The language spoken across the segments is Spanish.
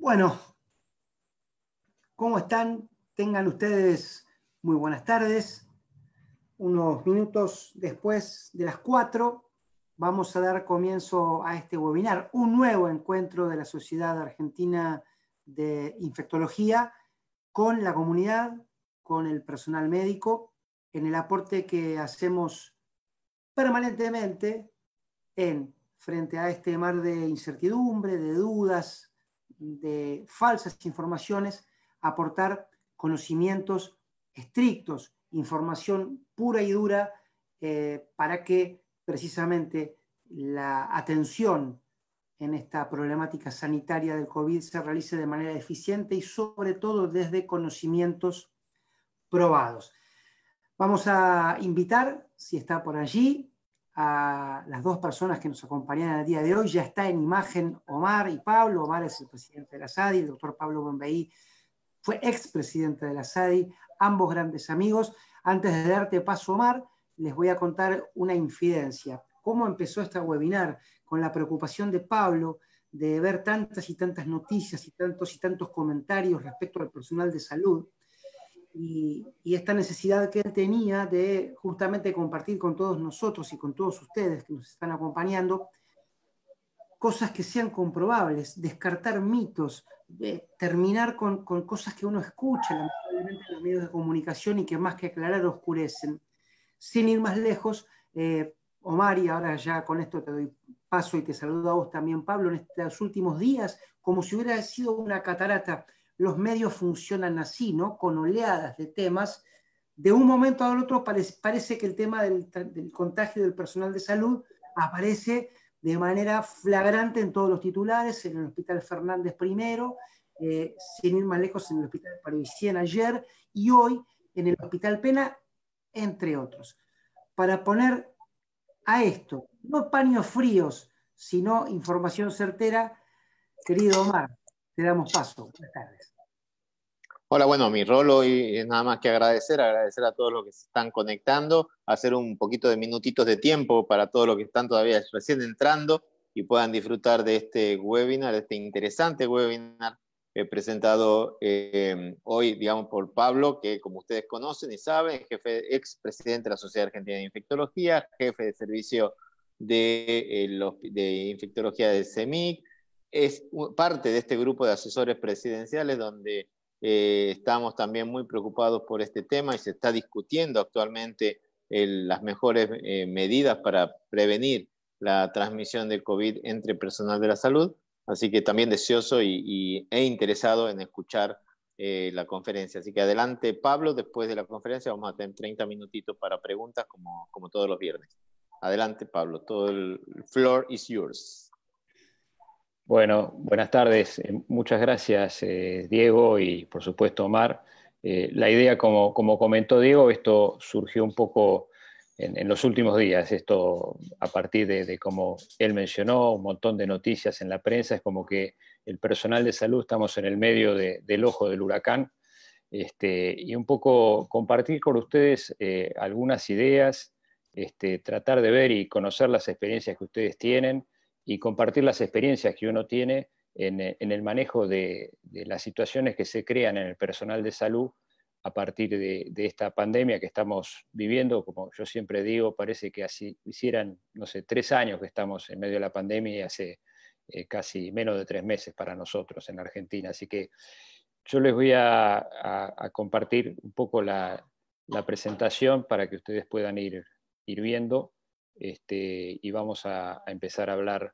Bueno, ¿cómo están? Tengan ustedes muy buenas tardes. Unos minutos después de las cuatro, vamos a dar comienzo a este webinar, un nuevo encuentro de la Sociedad Argentina de Infectología con la comunidad, con el personal médico, en el aporte que hacemos permanentemente en frente a este mar de incertidumbre, de dudas, de falsas informaciones, aportar conocimientos estrictos, información pura y dura, eh, para que precisamente la atención en esta problemática sanitaria del COVID se realice de manera eficiente y sobre todo desde conocimientos probados. Vamos a invitar, si está por allí, a las dos personas que nos acompañan a día de hoy. Ya está en imagen Omar y Pablo. Omar es el presidente de la SADI, el doctor Pablo Bombeí fue expresidente de la SADI, ambos grandes amigos. Antes de darte paso, Omar, les voy a contar una infidencia. ¿Cómo empezó este webinar? Con la preocupación de Pablo de ver tantas y tantas noticias y tantos y tantos comentarios respecto al personal de salud y, esta necesidad que él tenía de justamente compartir con todos nosotros y con todos ustedes que nos están acompañando cosas que sean comprobables, descartar mitos, eh, terminar con, cosas que uno escucha lamentablemente en los medios de comunicación y que más que aclarar oscurecen. Sin ir más lejos, eh, Omar, y ahora ya con esto te doy paso y te saludo a vos también, Pablo, en estos últimos días, como si hubiera sido una catarata los medios funcionan así, ¿no? Con oleadas de temas. De un momento al otro parece, que el tema del, contagio del personal de salud aparece de manera flagrante en todos los titulares, en el Hospital Fernández primero, eh, sin ir más lejos en el Hospital Parisien ayer y hoy en el Hospital Pena, entre otros. Para poner a esto, no paños fríos, sino información certera, querido Omar, te damos paso. Buenas tardes. Hola, bueno, mi rol hoy es nada más que agradecer, agradecer a todos los que se están conectando, hacer un poquito de minutitos de tiempo para todos los que están todavía recién entrando y puedan disfrutar de este webinar, este interesante webinar eh, presentado eh, hoy, digamos, por Pablo, que como ustedes conocen y saben, jefe, ex presidente de la Sociedad Argentina de Infectología, jefe de servicio de, eh, de infectología del CEMIC, es parte de este grupo de asesores presidenciales donde eh, estamos también muy preocupados por este tema y se está discutiendo actualmente las mejores eh, medidas para prevenir la transmisión del COVID entre personal de la salud. Así que también deseoso y, e interesado en escuchar eh, la conferencia. Así que adelante, Pablo. Después de la conferencia vamos a tener 30 minutitos para preguntas, como, como todos los viernes. Adelante, Pablo. Todo el floor is yours. Bueno, buenas tardes. Eh, muchas gracias, eh, Diego, y por supuesto, Omar. Eh, la idea, como, comentó Diego, esto surgió un poco en, los últimos días, esto a partir de, como él mencionó, un montón de noticias en la prensa, es como que el personal de salud estamos en el medio del ojo del huracán, este, y un poco compartir con ustedes algunas ideas, este, tratar de ver y conocer las experiencias que ustedes tienen y compartir las experiencias que uno tiene en, eh, el manejo de, las situaciones que se crean en el personal de salud a partir de, esta pandemia que estamos viviendo. Como yo siempre digo, parece que así hicieran, no sé, tres años que estamos en medio de la pandemia y hace eh, casi menos de tres meses para nosotros en Argentina. Así que yo les voy a, compartir un poco la, presentación para que ustedes puedan ir, viendo este, y vamos a empezar a hablar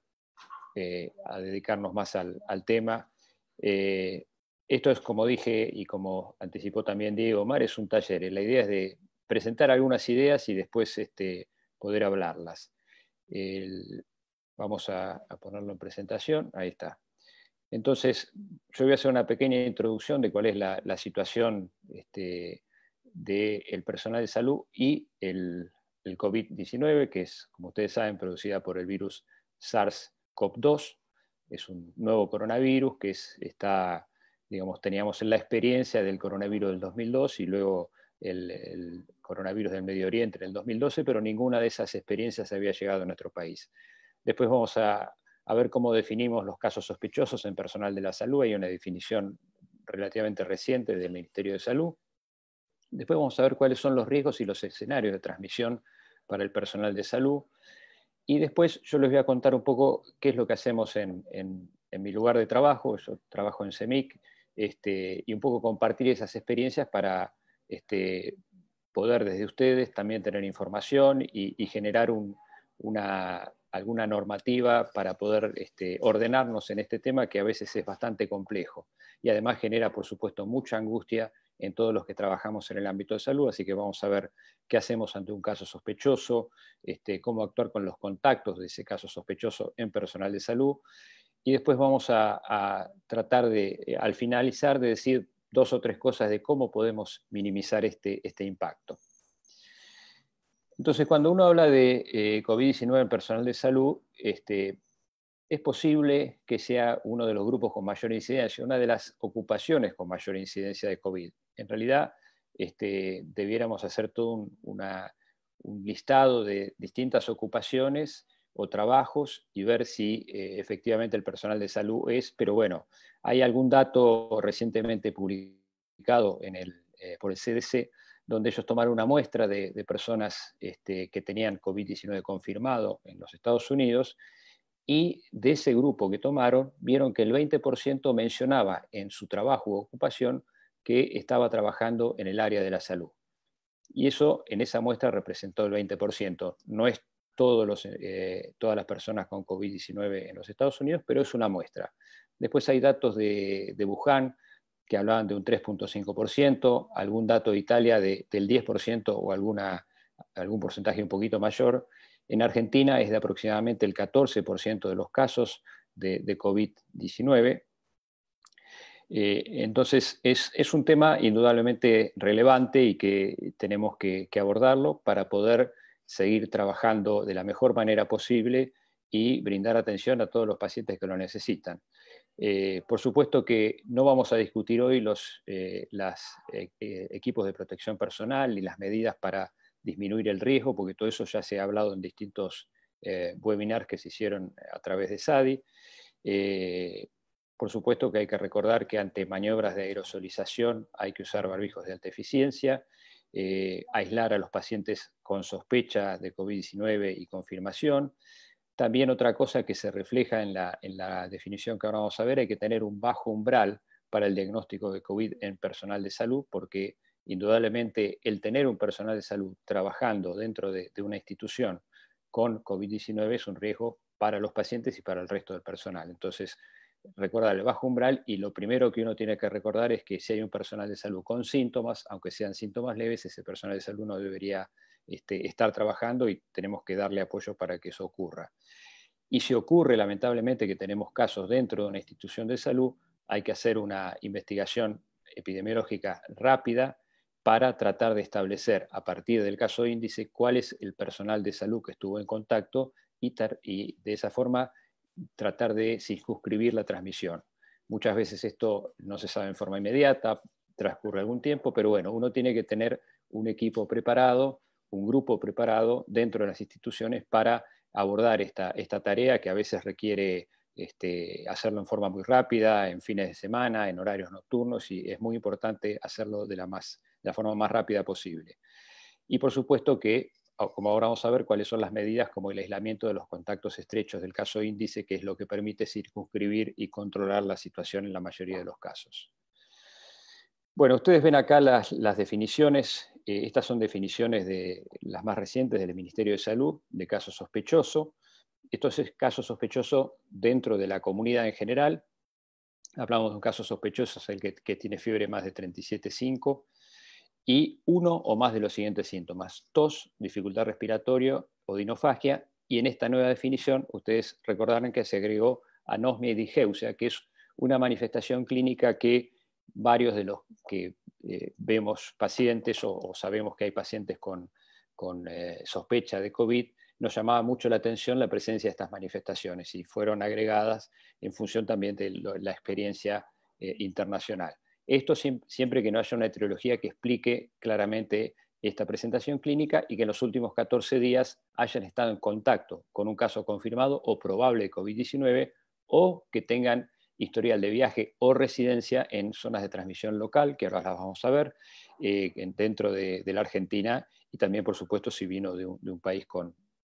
eh, a dedicarnos más al, tema. Eh, esto es, como dije y como anticipó también Diego Omar, es un taller. La idea es de presentar algunas ideas y después este, poder hablarlas. vamos a, ponerlo en presentación. Ahí está. Entonces, yo voy a hacer una pequeña introducción de cuál es la, situación este, del personal de salud y el, el COVID-19, que es, como ustedes saben, producida por el virus SARS COP2, es un nuevo coronavirus que está, digamos, teníamos la experiencia del coronavirus del 2002 y luego el, coronavirus del Medio Oriente en el 2012, pero ninguna de esas experiencias había llegado a nuestro país. Después vamos a, a ver cómo definimos los casos sospechosos en personal de la salud. Hay una definición relativamente reciente del Ministerio de Salud. Después vamos a ver cuáles son los riesgos y los escenarios de transmisión para el personal de salud. Y después yo les voy a contar un poco qué es lo que hacemos en, mi lugar de trabajo, yo trabajo en CEMIC, este, y un poco compartir esas experiencias para este, poder desde ustedes también tener información y, generar alguna normativa para poder este, ordenarnos en este tema que a veces es bastante complejo y además genera, por supuesto, mucha angustia en todos los que trabajamos en el ámbito de salud, así que vamos a ver qué hacemos ante un caso sospechoso, este, cómo actuar con los contactos de ese caso sospechoso en personal de salud, y después vamos a, tratar de, eh, al finalizar, de decir dos o tres cosas de cómo podemos minimizar este, este impacto. Entonces, cuando uno habla de eh, COVID-19 en personal de salud, este, es posible que sea uno de los grupos con mayor incidencia, una de las ocupaciones con mayor incidencia de COVID en realidad este, debiéramos hacer todo un, listado de distintas ocupaciones o trabajos y ver si eh, efectivamente el personal de salud es, pero bueno, hay algún dato recientemente publicado eh, por el CDC donde ellos tomaron una muestra de, personas este, que tenían COVID-19 confirmado en los Estados Unidos y de ese grupo que tomaron vieron que el 20% mencionaba en su trabajo o ocupación que estaba trabajando en el área de la salud. Y eso en esa muestra representó el 20%. No es todos los, eh, todas las personas con COVID-19 en los Estados Unidos, pero es una muestra. Después hay datos de, de Wuhan que hablaban de un 3.5%, algún dato de Italia del 10% o alguna, algún porcentaje un poquito mayor. En Argentina es de aproximadamente el 14% de los casos de, de COVID-19 eh, entonces, es, un tema indudablemente relevante y que tenemos que, abordarlo para poder seguir trabajando de la mejor manera posible y brindar atención a todos los pacientes que lo necesitan. Eh, por supuesto que no vamos a discutir hoy los eh, equipos de protección personal y las medidas para disminuir el riesgo, porque todo eso ya se ha hablado en distintos webinars que se hicieron a través de SADI. Por supuesto que hay que recordar que ante maniobras de aerosolización hay que usar barbijos de alta eficiencia, eh, aislar a los pacientes con sospecha de COVID-19 y confirmación. También otra cosa que se refleja en la, en la definición que ahora vamos a ver, hay que tener un bajo umbral para el diagnóstico de COVID en personal de salud, porque indudablemente el tener un personal de salud trabajando dentro de, de una institución con COVID-19 es un riesgo para los pacientes y para el resto del personal. Entonces, recuerda el bajo umbral y lo primero que uno tiene que recordar es que si hay un personal de salud con síntomas, aunque sean síntomas leves, ese personal de salud no debería este, estar trabajando y tenemos que darle apoyo para que eso ocurra. Y si ocurre, lamentablemente, que tenemos casos dentro de una institución de salud, hay que hacer una investigación epidemiológica rápida para tratar de establecer a partir del caso índice cuál es el personal de salud que estuvo en contacto y de esa forma tratar de circunscribir la transmisión. Muchas veces esto no se sabe en forma inmediata, transcurre algún tiempo, pero bueno, uno tiene que tener un equipo preparado, un grupo preparado dentro de las instituciones para abordar esta, esta tarea que a veces requiere este, hacerlo en forma muy rápida, en fines de semana, en horarios nocturnos, y es muy importante hacerlo de la, más, de la forma más rápida posible. Y por supuesto que como ahora vamos a ver cuáles son las medidas como el aislamiento de los contactos estrechos del caso índice, que es lo que permite circunscribir y controlar la situación en la mayoría de los casos. Bueno, ustedes ven acá las, definiciones, eh, estas son definiciones de las más recientes del Ministerio de Salud, de caso sospechoso. Esto es caso sospechoso dentro de la comunidad en general. Hablamos de un caso sospechoso, es el que, que tiene fiebre más de 37,5 y uno o más de los siguientes síntomas, tos, dificultad respiratoria o dinofagia, y en esta nueva definición ustedes recordarán que se agregó anosmia y digeusia, que es una manifestación clínica que varios de los que eh, vemos pacientes o, sabemos que hay pacientes con, eh, sospecha de COVID, nos llamaba mucho la atención la presencia de estas manifestaciones y fueron agregadas en función también de la experiencia eh, internacional. Esto siempre que no haya una etiología que explique claramente esta presentación clínica y que en los últimos 14 días hayan estado en contacto con un caso confirmado o probable de COVID-19 o que tengan historial de viaje o residencia en zonas de transmisión local, que ahora las vamos a ver, eh, dentro de, la Argentina y también, por supuesto, si vino de un, país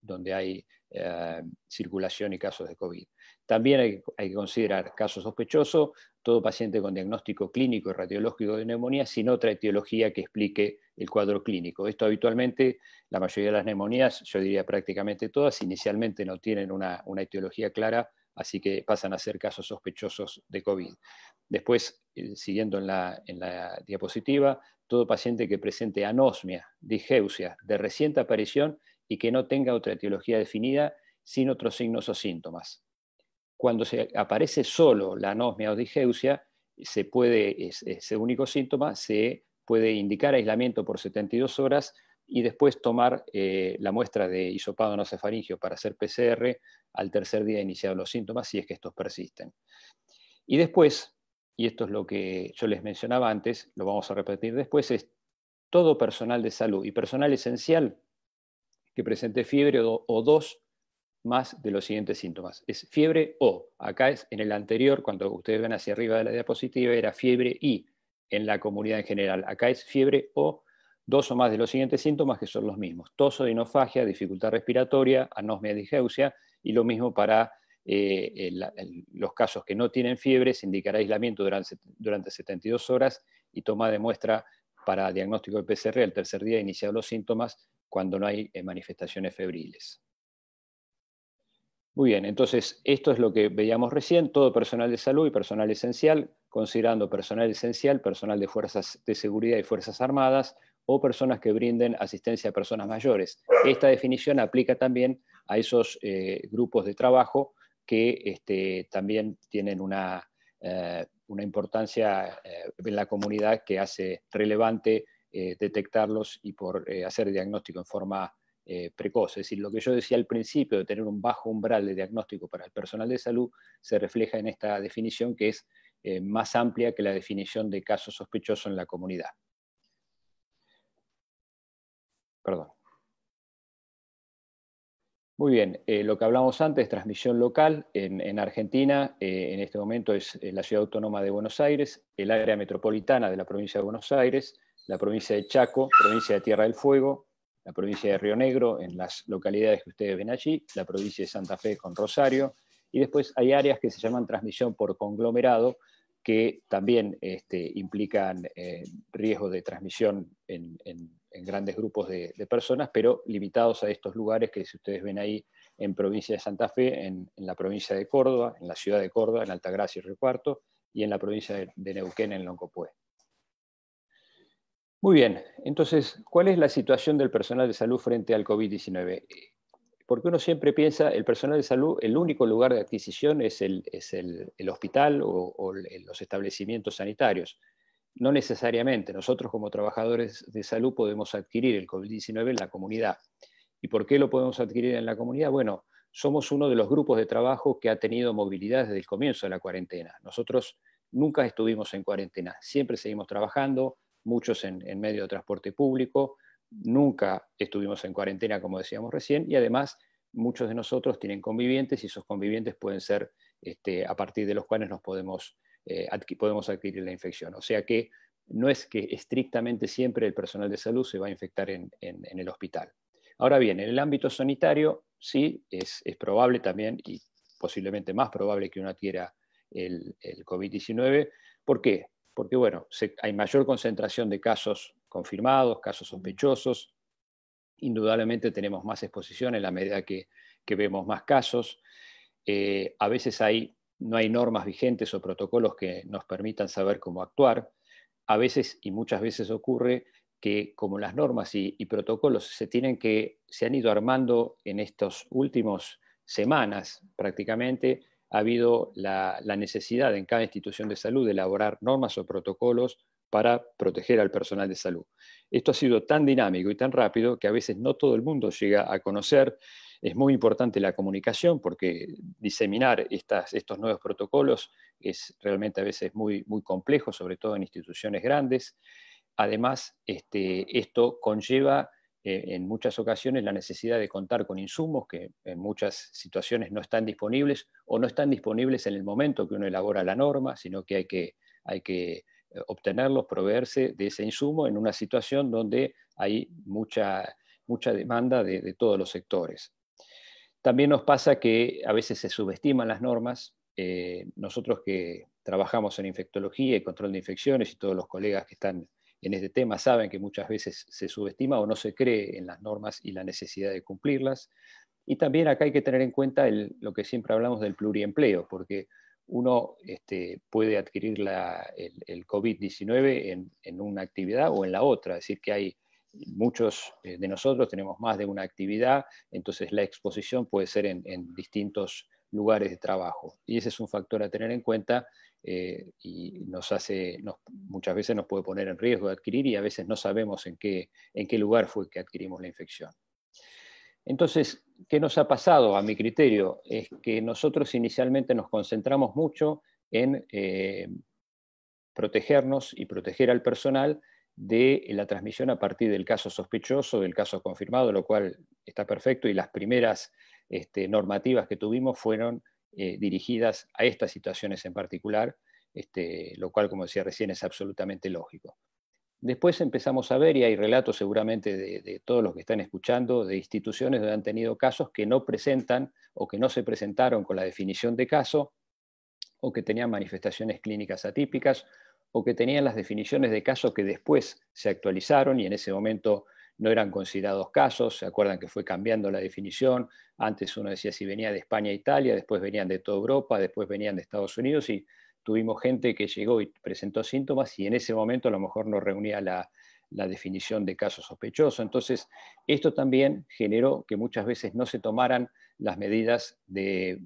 donde hay eh, circulación y casos de COVID. También hay, que considerar casos sospechosos todo paciente con diagnóstico clínico y radiológico de neumonía sin otra etiología que explique el cuadro clínico. Esto habitualmente, la mayoría de las neumonías, yo diría prácticamente todas, inicialmente no tienen una, etiología clara, así que pasan a ser casos sospechosos de COVID. Después, eh, siguiendo en la, en la, diapositiva, todo paciente que presente anosmia, digeusia, de reciente aparición y que no tenga otra etiología definida, sin otros signos o síntomas. Cuando se aparece solo la anosmia o digeusia, se puede, ese único síntoma, se puede indicar aislamiento por 72 horas y después tomar eh, la muestra de hisopado nocefaringio para hacer PCR al tercer día de iniciado los síntomas, si es que estos persisten. Y después, y esto es lo que yo les mencionaba antes, lo vamos a repetir después, es todo personal de salud y personal esencial que presente fiebre o dos más de los siguientes síntomas. Es fiebre o, acá es en el anterior, cuando ustedes ven hacia arriba de la diapositiva, era fiebre y en la comunidad en general. Acá es fiebre o dos o más de los siguientes síntomas que son los mismos. toso, o dinofagia, dificultad respiratoria, anosmia, digeusia y lo mismo para eh, los casos que no tienen fiebre, se indicará aislamiento durante, durante 72 horas y toma de muestra para diagnóstico de PCR al tercer día iniciado los síntomas cuando no hay eh, manifestaciones febriles. Muy bien, entonces esto es lo que veíamos recién, todo personal de salud y personal esencial, considerando personal esencial, personal de fuerzas de seguridad y fuerzas armadas o personas que brinden asistencia a personas mayores. Esta definición aplica también a esos eh, grupos de trabajo que este, también tienen una, eh, una importancia eh, en la comunidad que hace relevante detectarlos y por hacer diagnóstico en forma eh, precoz. Es decir, lo que yo decía al principio de tener un bajo umbral de diagnóstico para el personal de salud se refleja en esta definición que es eh, más amplia que la definición de caso sospechoso en la comunidad. Perdón. Muy bien, eh, lo que hablamos antes, transmisión local en, Argentina, en este momento es la ciudad autónoma de Buenos Aires, el área metropolitana de la provincia de Buenos Aires, la provincia de Chaco, provincia de Tierra del Fuego, la provincia de Río Negro, en las localidades que ustedes ven allí, la provincia de Santa Fe con Rosario, y después hay áreas que se llaman transmisión por conglomerado, que también este, implican eh, riesgo riesgos de transmisión en, grandes grupos de, personas, pero limitados a estos lugares que si ustedes ven ahí en provincia de Santa Fe, en, la provincia de Córdoba, en la ciudad de Córdoba, en Altagracia y Río Cuarto, y en la provincia de, Neuquén, en Loncopué. Muy bien, entonces, ¿cuál es la situación del personal de salud frente al COVID-19? Eh, porque uno siempre piensa, el personal de salud, el único lugar de adquisición es el, hospital o, o, los establecimientos sanitarios. No necesariamente, nosotros como trabajadores de salud podemos adquirir el COVID-19 en la comunidad. ¿Y por qué lo podemos adquirir en la comunidad? Bueno, somos uno de los grupos de trabajo que ha tenido movilidad desde el comienzo de la cuarentena. Nosotros nunca estuvimos en cuarentena, siempre seguimos trabajando, muchos en, medio de transporte público, nunca estuvimos en cuarentena, como decíamos recién, y además muchos de nosotros tienen convivientes y esos convivientes pueden ser este, a partir de los cuales nos podemos, eh, podemos adquirir la infección. O sea que no es que estrictamente siempre el personal de salud se va a infectar en, el hospital. Ahora bien, en el ámbito sanitario sí es, probable también y posiblemente más probable que uno adquiera el, el COVID-19. ¿Por qué? porque bueno, hay mayor concentración de casos confirmados, casos sospechosos, indudablemente tenemos más exposición en la medida que, vemos más casos, eh, a veces no hay normas vigentes o protocolos que nos permitan saber cómo actuar, a veces y muchas veces ocurre que como las normas y, protocolos se tienen se han ido armando en estas últimas semanas prácticamente, ha habido la, necesidad en cada institución de salud de elaborar normas o protocolos para proteger al personal de salud. Esto ha sido tan dinámico y tan rápido que a veces no todo el mundo llega a conocer. Es muy importante la comunicación porque diseminar estos nuevos protocolos es realmente a veces muy, muy complejo, sobre todo en instituciones grandes. Además, este, esto conlleva eh, en muchas ocasiones la necesidad de contar con insumos que en muchas situaciones no están disponibles o no están disponibles en el momento que uno elabora la norma, sino que hay que, eh, obtenerlos, proveerse de ese insumo en una situación donde hay mucha, mucha demanda de, todos los sectores. También nos pasa que a veces se subestiman las normas. Eh, nosotros que trabajamos en infectología y control de infecciones y todos los colegas que están en este tema saben que muchas veces se subestima o no se cree en las normas y la necesidad de cumplirlas. Y también acá hay que tener en cuenta lo que siempre hablamos del pluriempleo, porque uno este, puede adquirir el, COVID-19 en, una actividad o en la otra, es decir, que hay muchos eh, de nosotros tenemos más de una actividad, entonces la exposición puede ser en distintos lugares de trabajo. Y ese es un factor a tener en cuenta eh, y nos hace, muchas veces nos puede poner en riesgo de adquirir y a veces no sabemos en qué, en qué lugar fue que adquirimos la infección. Entonces, ¿qué nos ha pasado a mi criterio? Es que nosotros inicialmente nos concentramos mucho en eh, protegernos y proteger al personal de la transmisión a partir del caso sospechoso, del caso confirmado, lo cual está perfecto y las primeras este, normativas que tuvimos fueron eh, dirigidas a estas situaciones en particular, este, lo cual, como decía recién, es absolutamente lógico. Después empezamos a ver, y hay relatos seguramente de, de, todos los que están escuchando, de instituciones donde han tenido casos que no presentan o que no se presentaron con la definición de caso, o que tenían manifestaciones clínicas atípicas, o que tenían las definiciones de caso que después se actualizaron y en ese momento no eran considerados casos, se acuerdan que fue cambiando la definición, antes uno decía si venía de España a Italia, después venían de toda Europa, después venían de Estados Unidos y tuvimos gente que llegó y presentó síntomas y en ese momento a lo mejor no reunía la, definición de caso sospechoso. Entonces, esto también generó que muchas veces no se tomaran las medidas de,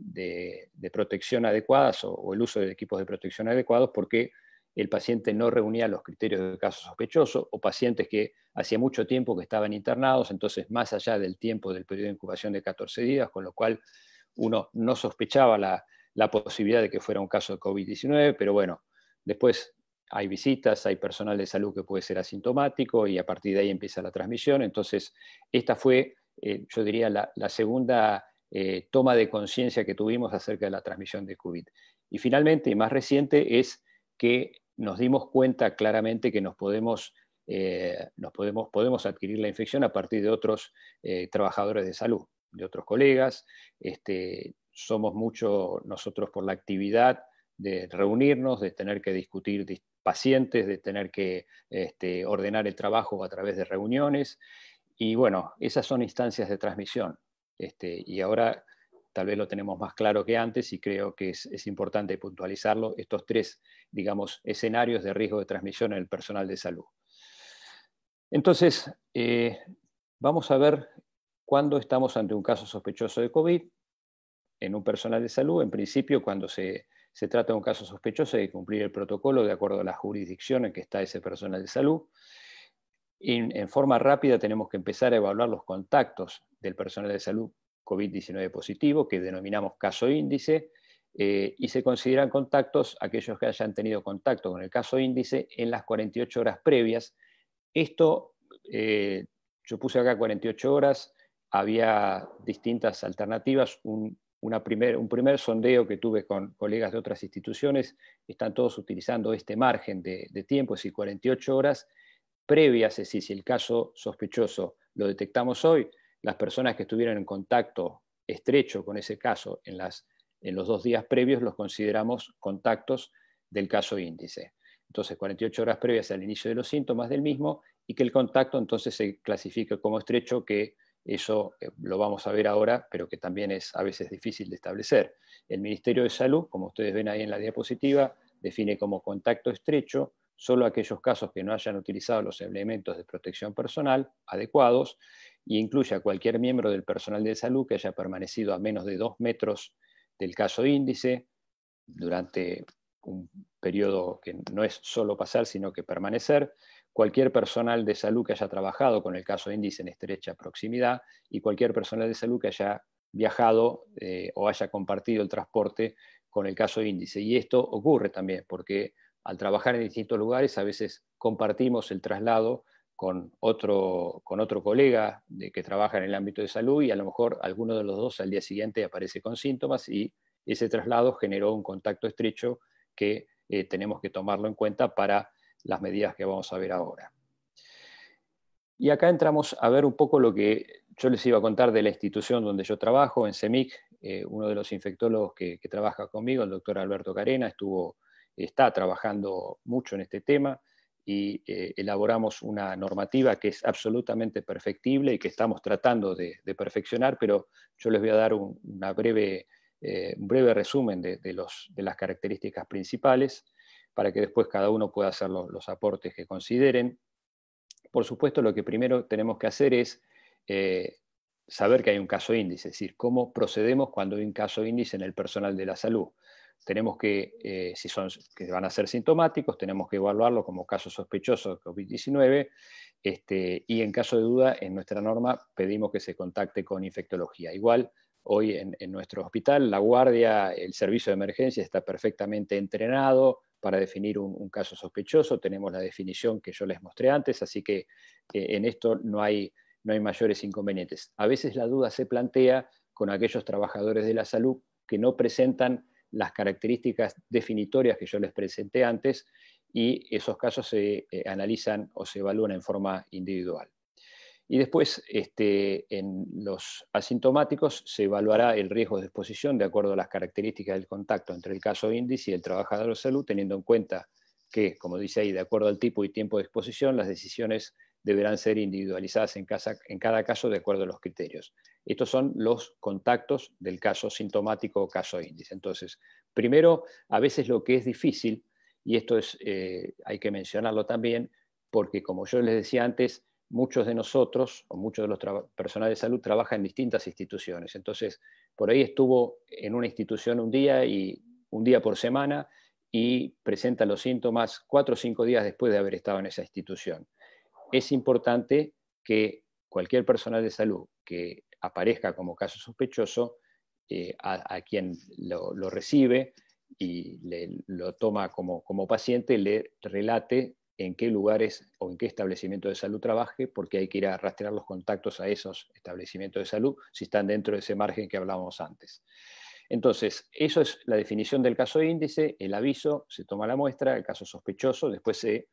protección adecuadas o, el uso de equipos de protección adecuados porque el paciente no reunía los criterios de caso sospechoso o pacientes que hacía mucho tiempo que estaban internados, entonces más allá del tiempo del periodo de incubación de 14 días, con lo cual uno no sospechaba la, posibilidad de que fuera un caso de COVID-19, pero bueno, después hay visitas, hay personal de salud que puede ser asintomático y a partir de ahí empieza la transmisión, entonces esta fue, eh, yo diría, la, segunda eh, toma de conciencia que tuvimos acerca de la transmisión de COVID. Y finalmente, y más reciente, es que nos dimos cuenta claramente que nos podemos, eh, nos podemos, podemos adquirir la infección a partir de otros eh, trabajadores de salud, de otros colegas. Este, somos mucho nosotros por la actividad de reunirnos, de tener que discutir pacientes, de tener que este, ordenar el trabajo a través de reuniones. Y bueno, esas son instancias de transmisión. Este, y ahora tal vez lo tenemos más claro que antes y creo que es, importante puntualizarlo, estos tres, digamos, escenarios de riesgo de transmisión en el personal de salud. Entonces, eh, vamos a ver cuándo estamos ante un caso sospechoso de COVID en un personal de salud. En principio, cuando se, se trata de un caso sospechoso, hay que cumplir el protocolo de acuerdo a la jurisdicción en que está ese personal de salud. Y en forma rápida tenemos que empezar a evaluar los contactos del personal de salud COVID-19 positivo, que denominamos caso índice, eh, y se consideran contactos aquellos que hayan tenido contacto con el caso índice en las 48 horas previas. Esto, eh, yo puse acá 48 horas, había distintas alternativas. Un, primer, sondeo que tuve con colegas de otras instituciones, están todos utilizando este margen de, de tiempo, es decir, 48 horas previas, es decir, si el caso sospechoso lo detectamos hoy, las personas que estuvieron en contacto estrecho con ese caso en, las, en los dos días previos los consideramos contactos del caso índice. Entonces, 48 horas previas al inicio de los síntomas del mismo y que el contacto entonces se clasifica como estrecho, que eso eh, lo vamos a ver ahora, pero que también es a veces difícil de establecer. El Ministerio de Salud, como ustedes ven ahí en la diapositiva, define como contacto estrecho solo aquellos casos que no hayan utilizado los elementos de protección personal adecuados y incluye cualquier miembro del personal de salud que haya permanecido a menos de dos metros del caso índice durante un periodo que no es solo pasar, sino que permanecer, cualquier personal de salud que haya trabajado con el caso índice en estrecha proximidad y cualquier personal de salud que haya viajado eh, o haya compartido el transporte con el caso índice. Y esto ocurre también porque al trabajar en distintos lugares a veces compartimos el traslado con otro, colega de, que trabaja en el ámbito de salud y a lo mejor alguno de los dos al día siguiente aparece con síntomas y ese traslado generó un contacto estrecho que eh, tenemos que tomarlo en cuenta para las medidas que vamos a ver ahora. Y acá entramos a ver un poco lo que yo les iba a contar de la institución donde yo trabajo, en CEMIC, e eh, uno de los infectólogos que, que, trabaja conmigo, el doctor Alberto Carena, estuvo, está trabajando mucho en este tema y eh, elaboramos una normativa que es absolutamente perfectible y que estamos tratando de, perfeccionar, pero yo les voy a dar un, eh, breve, resumen de, las características principales para que después cada uno pueda hacer los, aportes que consideren. Por supuesto, lo que primero tenemos que hacer es eh, saber que hay un caso índice, es decir, cómo procedemos cuando hay un caso índice en el personal de la salud tenemos que, eh, si son, que van a ser sintomáticos, tenemos que evaluarlo como caso sospechoso de COVID-19 este, y en caso de duda, en nuestra norma pedimos que se contacte con infectología. Igual, hoy en, nuestro hospital, la guardia, el servicio de emergencia está perfectamente entrenado, para definir un, caso sospechoso, tenemos la definición que yo les mostré antes, así que eh, en esto no hay mayores inconvenientes. A veces la duda se plantea con aquellos trabajadores de la salud que no presentan las características definitorias que yo les presenté antes y esos casos se eh, analizan o se evalúan en forma individual. Y después, este, en los asintomáticos, se evaluará el riesgo de exposición de acuerdo a las características del contacto entre el caso índice y el trabajador de salud, teniendo en cuenta que, como dice ahí, de acuerdo al tipo y tiempo de exposición, las decisiones deberán ser individualizadas en, cada caso de acuerdo a los criterios. Estos son los contactos del caso sintomático o caso índice. Entonces, primero, a veces lo que es difícil, y esto es, eh, hay que mencionarlo también, porque como yo les decía antes, muchos de nosotros o muchos de los personal de salud trabajan en distintas instituciones. Entonces, por ahí estuvo en una institución un día y un día por semana y presenta los síntomas cuatro o cinco días después de haber estado en esa institución es importante que cualquier personal de salud que aparezca como caso sospechoso, eh, a, quien lo, recibe y lo toma como, como paciente, le relate en qué lugares o en qué establecimiento de salud trabaje, porque hay que ir a rastrear los contactos a esos establecimientos de salud si están dentro de ese margen que hablábamos antes. Entonces, eso es la definición del caso índice, el aviso, se toma la muestra, el caso sospechoso, después se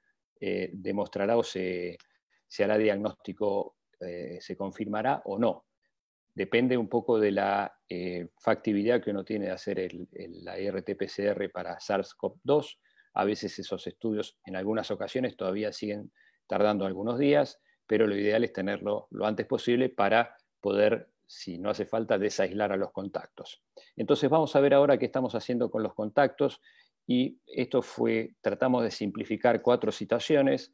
eh, demostrará o se, hará diagnóstico, eh, se confirmará o no. Depende un poco de la factividad eh, factibilidad que uno tiene de hacer la RT-PCR para SARS-CoV-2. A veces esos estudios en algunas ocasiones todavía siguen tardando algunos días, pero lo ideal es tenerlo lo antes posible para poder, si no hace falta, desaislar a los contactos. Entonces vamos a ver ahora qué estamos haciendo con los contactos y esto fue, tratamos de simplificar cuatro situaciones,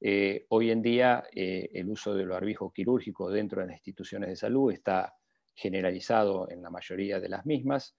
eh, hoy en día eh, el uso del barbijo quirúrgico dentro de las instituciones de salud está generalizado en la mayoría de las mismas,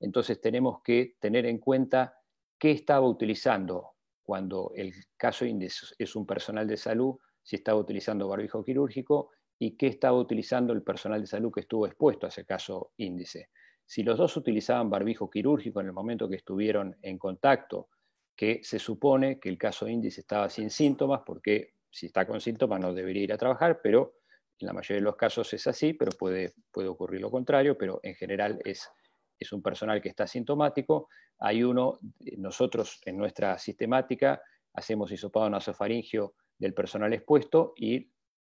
entonces tenemos que tener en cuenta qué estaba utilizando cuando el caso índice es un personal de salud, si estaba utilizando barbijo quirúrgico y qué estaba utilizando el personal de salud que estuvo expuesto a ese caso índice. Si los dos utilizaban barbijo quirúrgico en el momento que estuvieron en contacto, que se supone que el caso índice estaba sin síntomas, porque si está con síntomas no debería ir a trabajar, pero en la mayoría de los casos es así, pero puede, ocurrir lo contrario, pero en general es, es un personal que está sintomático. Hay uno, eh, nosotros en nuestra sistemática hacemos hisopado nasofaringio del personal expuesto y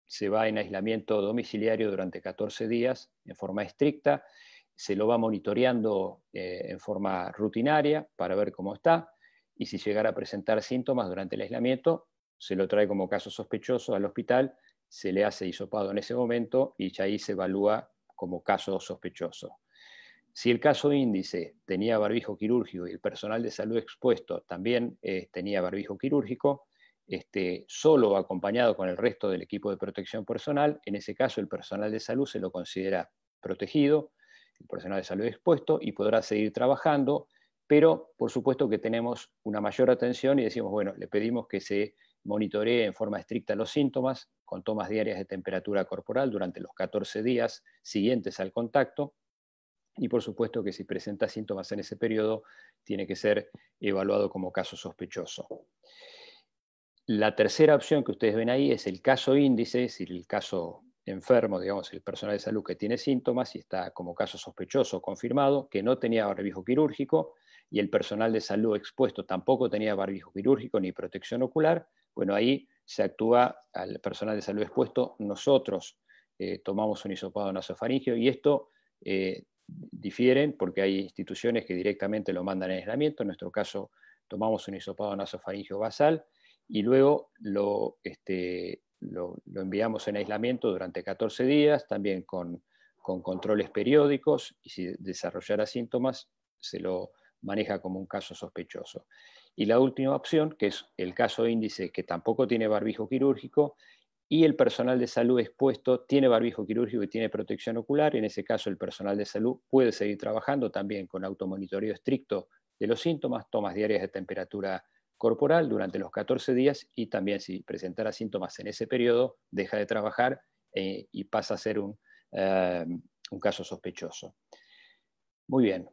se va en aislamiento domiciliario durante 14 días en forma estricta se lo va monitoreando eh, en forma rutinaria para ver cómo está y si llegara a presentar síntomas durante el aislamiento, se lo trae como caso sospechoso al hospital, se le hace hisopado en ese momento y ya ahí se evalúa como caso sospechoso. Si el caso índice tenía barbijo quirúrgico y el personal de salud expuesto también eh, tenía barbijo quirúrgico, este, solo acompañado con el resto del equipo de protección personal, en ese caso el personal de salud se lo considera protegido, el personal de salud expuesto y podrá seguir trabajando, pero por supuesto que tenemos una mayor atención y decimos, bueno, le pedimos que se monitoree en forma estricta los síntomas con tomas diarias de temperatura corporal durante los 14 días siguientes al contacto y por supuesto que si presenta síntomas en ese periodo tiene que ser evaluado como caso sospechoso. La tercera opción que ustedes ven ahí es el caso índice, es decir, el caso enfermo, digamos, el personal de salud que tiene síntomas y está como caso sospechoso confirmado, que no tenía barbijo quirúrgico y el personal de salud expuesto tampoco tenía barbijo quirúrgico ni protección ocular, bueno, ahí se actúa al personal de salud expuesto, nosotros eh, tomamos un isopado nasofaringio y esto eh, difieren porque hay instituciones que directamente lo mandan a aislamiento, en nuestro caso tomamos un isopado nasofaringio basal y luego lo este, lo, enviamos en aislamiento durante 14 días, también con, con controles periódicos, y si desarrollara síntomas, se lo maneja como un caso sospechoso. Y la última opción, que es el caso índice que tampoco tiene barbijo quirúrgico, y el personal de salud expuesto tiene barbijo quirúrgico y tiene protección ocular. En ese caso, el personal de salud puede seguir trabajando también con automonitoreo estricto de los síntomas, tomas diarias de temperatura corporal durante los 14 días y también si presentara síntomas en ese periodo, deja de trabajar eh, y pasa a ser eh, un, caso sospechoso. Muy bien,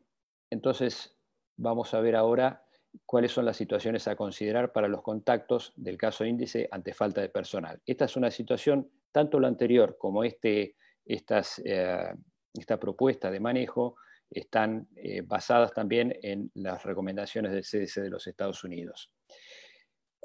entonces vamos a ver ahora cuáles son las situaciones a considerar para los contactos del caso índice ante falta de personal. Esta es una situación, tanto la anterior como este, eh, esta propuesta de manejo, están basadas también en las recomendaciones del CDC de los Estados Unidos.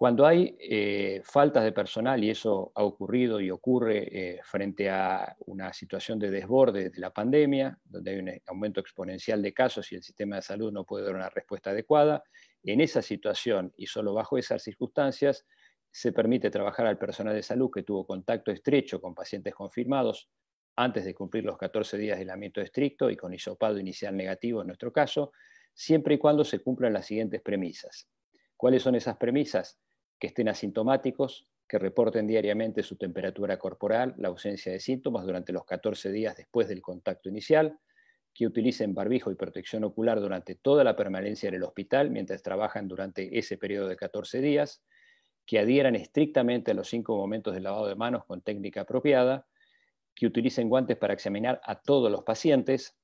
Cuando hay eh, faltas de personal, y eso ha ocurrido y ocurre eh, frente a una situación de desborde de la pandemia, donde hay un aumento exponencial de casos y el sistema de salud no puede dar una respuesta adecuada, en esa situación y solo bajo esas circunstancias se permite trabajar al personal de salud que tuvo contacto estrecho con pacientes confirmados antes de cumplir los 14 días de aislamiento estricto y con isopado inicial negativo en nuestro caso, siempre y cuando se cumplan las siguientes premisas. ¿Cuáles son esas premisas? que estén asintomáticos, que reporten diariamente su temperatura corporal, la ausencia de síntomas durante los 14 días después del contacto inicial, que utilicen barbijo y protección ocular durante toda la permanencia en el hospital mientras trabajan durante ese periodo de 14 días, que adhieran estrictamente a los cinco momentos de lavado de manos con técnica apropiada, que utilicen guantes para examinar a todos los pacientes,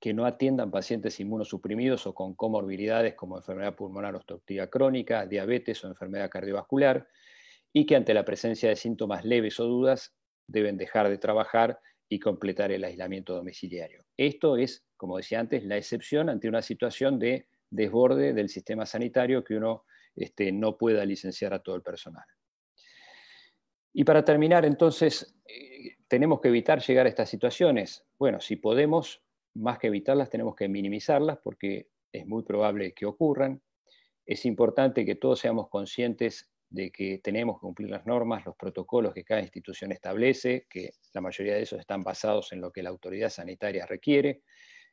que no atiendan pacientes inmunosuprimidos o con comorbilidades como enfermedad pulmonar obstructiva crónica, diabetes o enfermedad cardiovascular, y que ante la presencia de síntomas leves o dudas deben dejar de trabajar y completar el aislamiento domiciliario. Esto es, como decía antes, la excepción ante una situación de desborde del sistema sanitario que uno este, no pueda licenciar a todo el personal. Y para terminar, entonces, eh, tenemos que evitar llegar a estas situaciones. Bueno, si podemos, más que evitarlas, tenemos que minimizarlas porque es muy probable que ocurran. Es importante que todos seamos conscientes de que tenemos que cumplir las normas, los protocolos que cada institución establece, que la mayoría de esos están basados en lo que la autoridad sanitaria requiere.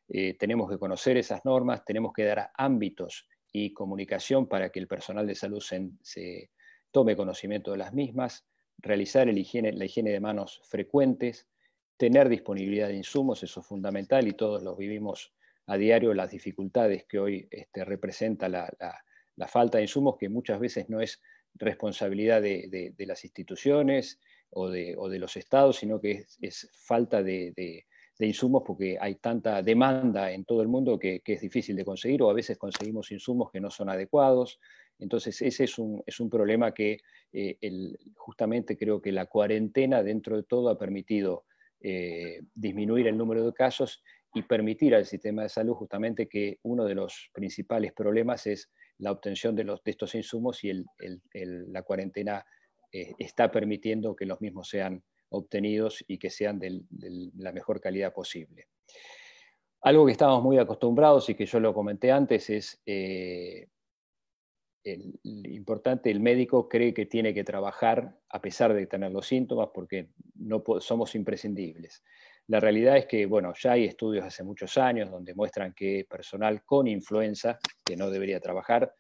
Eh, tenemos que conocer esas normas, tenemos que dar ámbitos y comunicación para que el personal de salud se, tome conocimiento de las mismas, realizar la higiene de manos frecuentes, tener disponibilidad de insumos, eso es fundamental y todos los vivimos a diario las dificultades que hoy este, representa la, falta de insumos, que muchas veces no es responsabilidad de, las instituciones o de, los estados, sino que es, falta de, insumos porque hay tanta demanda en todo el mundo que, es difícil de conseguir o a veces conseguimos insumos que no son adecuados. Entonces ese es un, problema que eh, justamente creo que la cuarentena dentro de todo ha permitido eh, disminuir el número de casos y permitir al sistema de salud justamente que uno de los principales problemas es la obtención de, los, estos insumos y la cuarentena eh, está permitiendo que los mismos sean obtenidos y que sean de la mejor calidad posible. Algo que estamos muy acostumbrados y que yo lo comenté antes es eh, el, importante, el médico cree que tiene que trabajar a pesar de tener los síntomas porque no somos imprescindibles. La realidad es que, bueno, ya hay estudios hace muchos años donde muestran que personal con influenza, que no debería trabajar,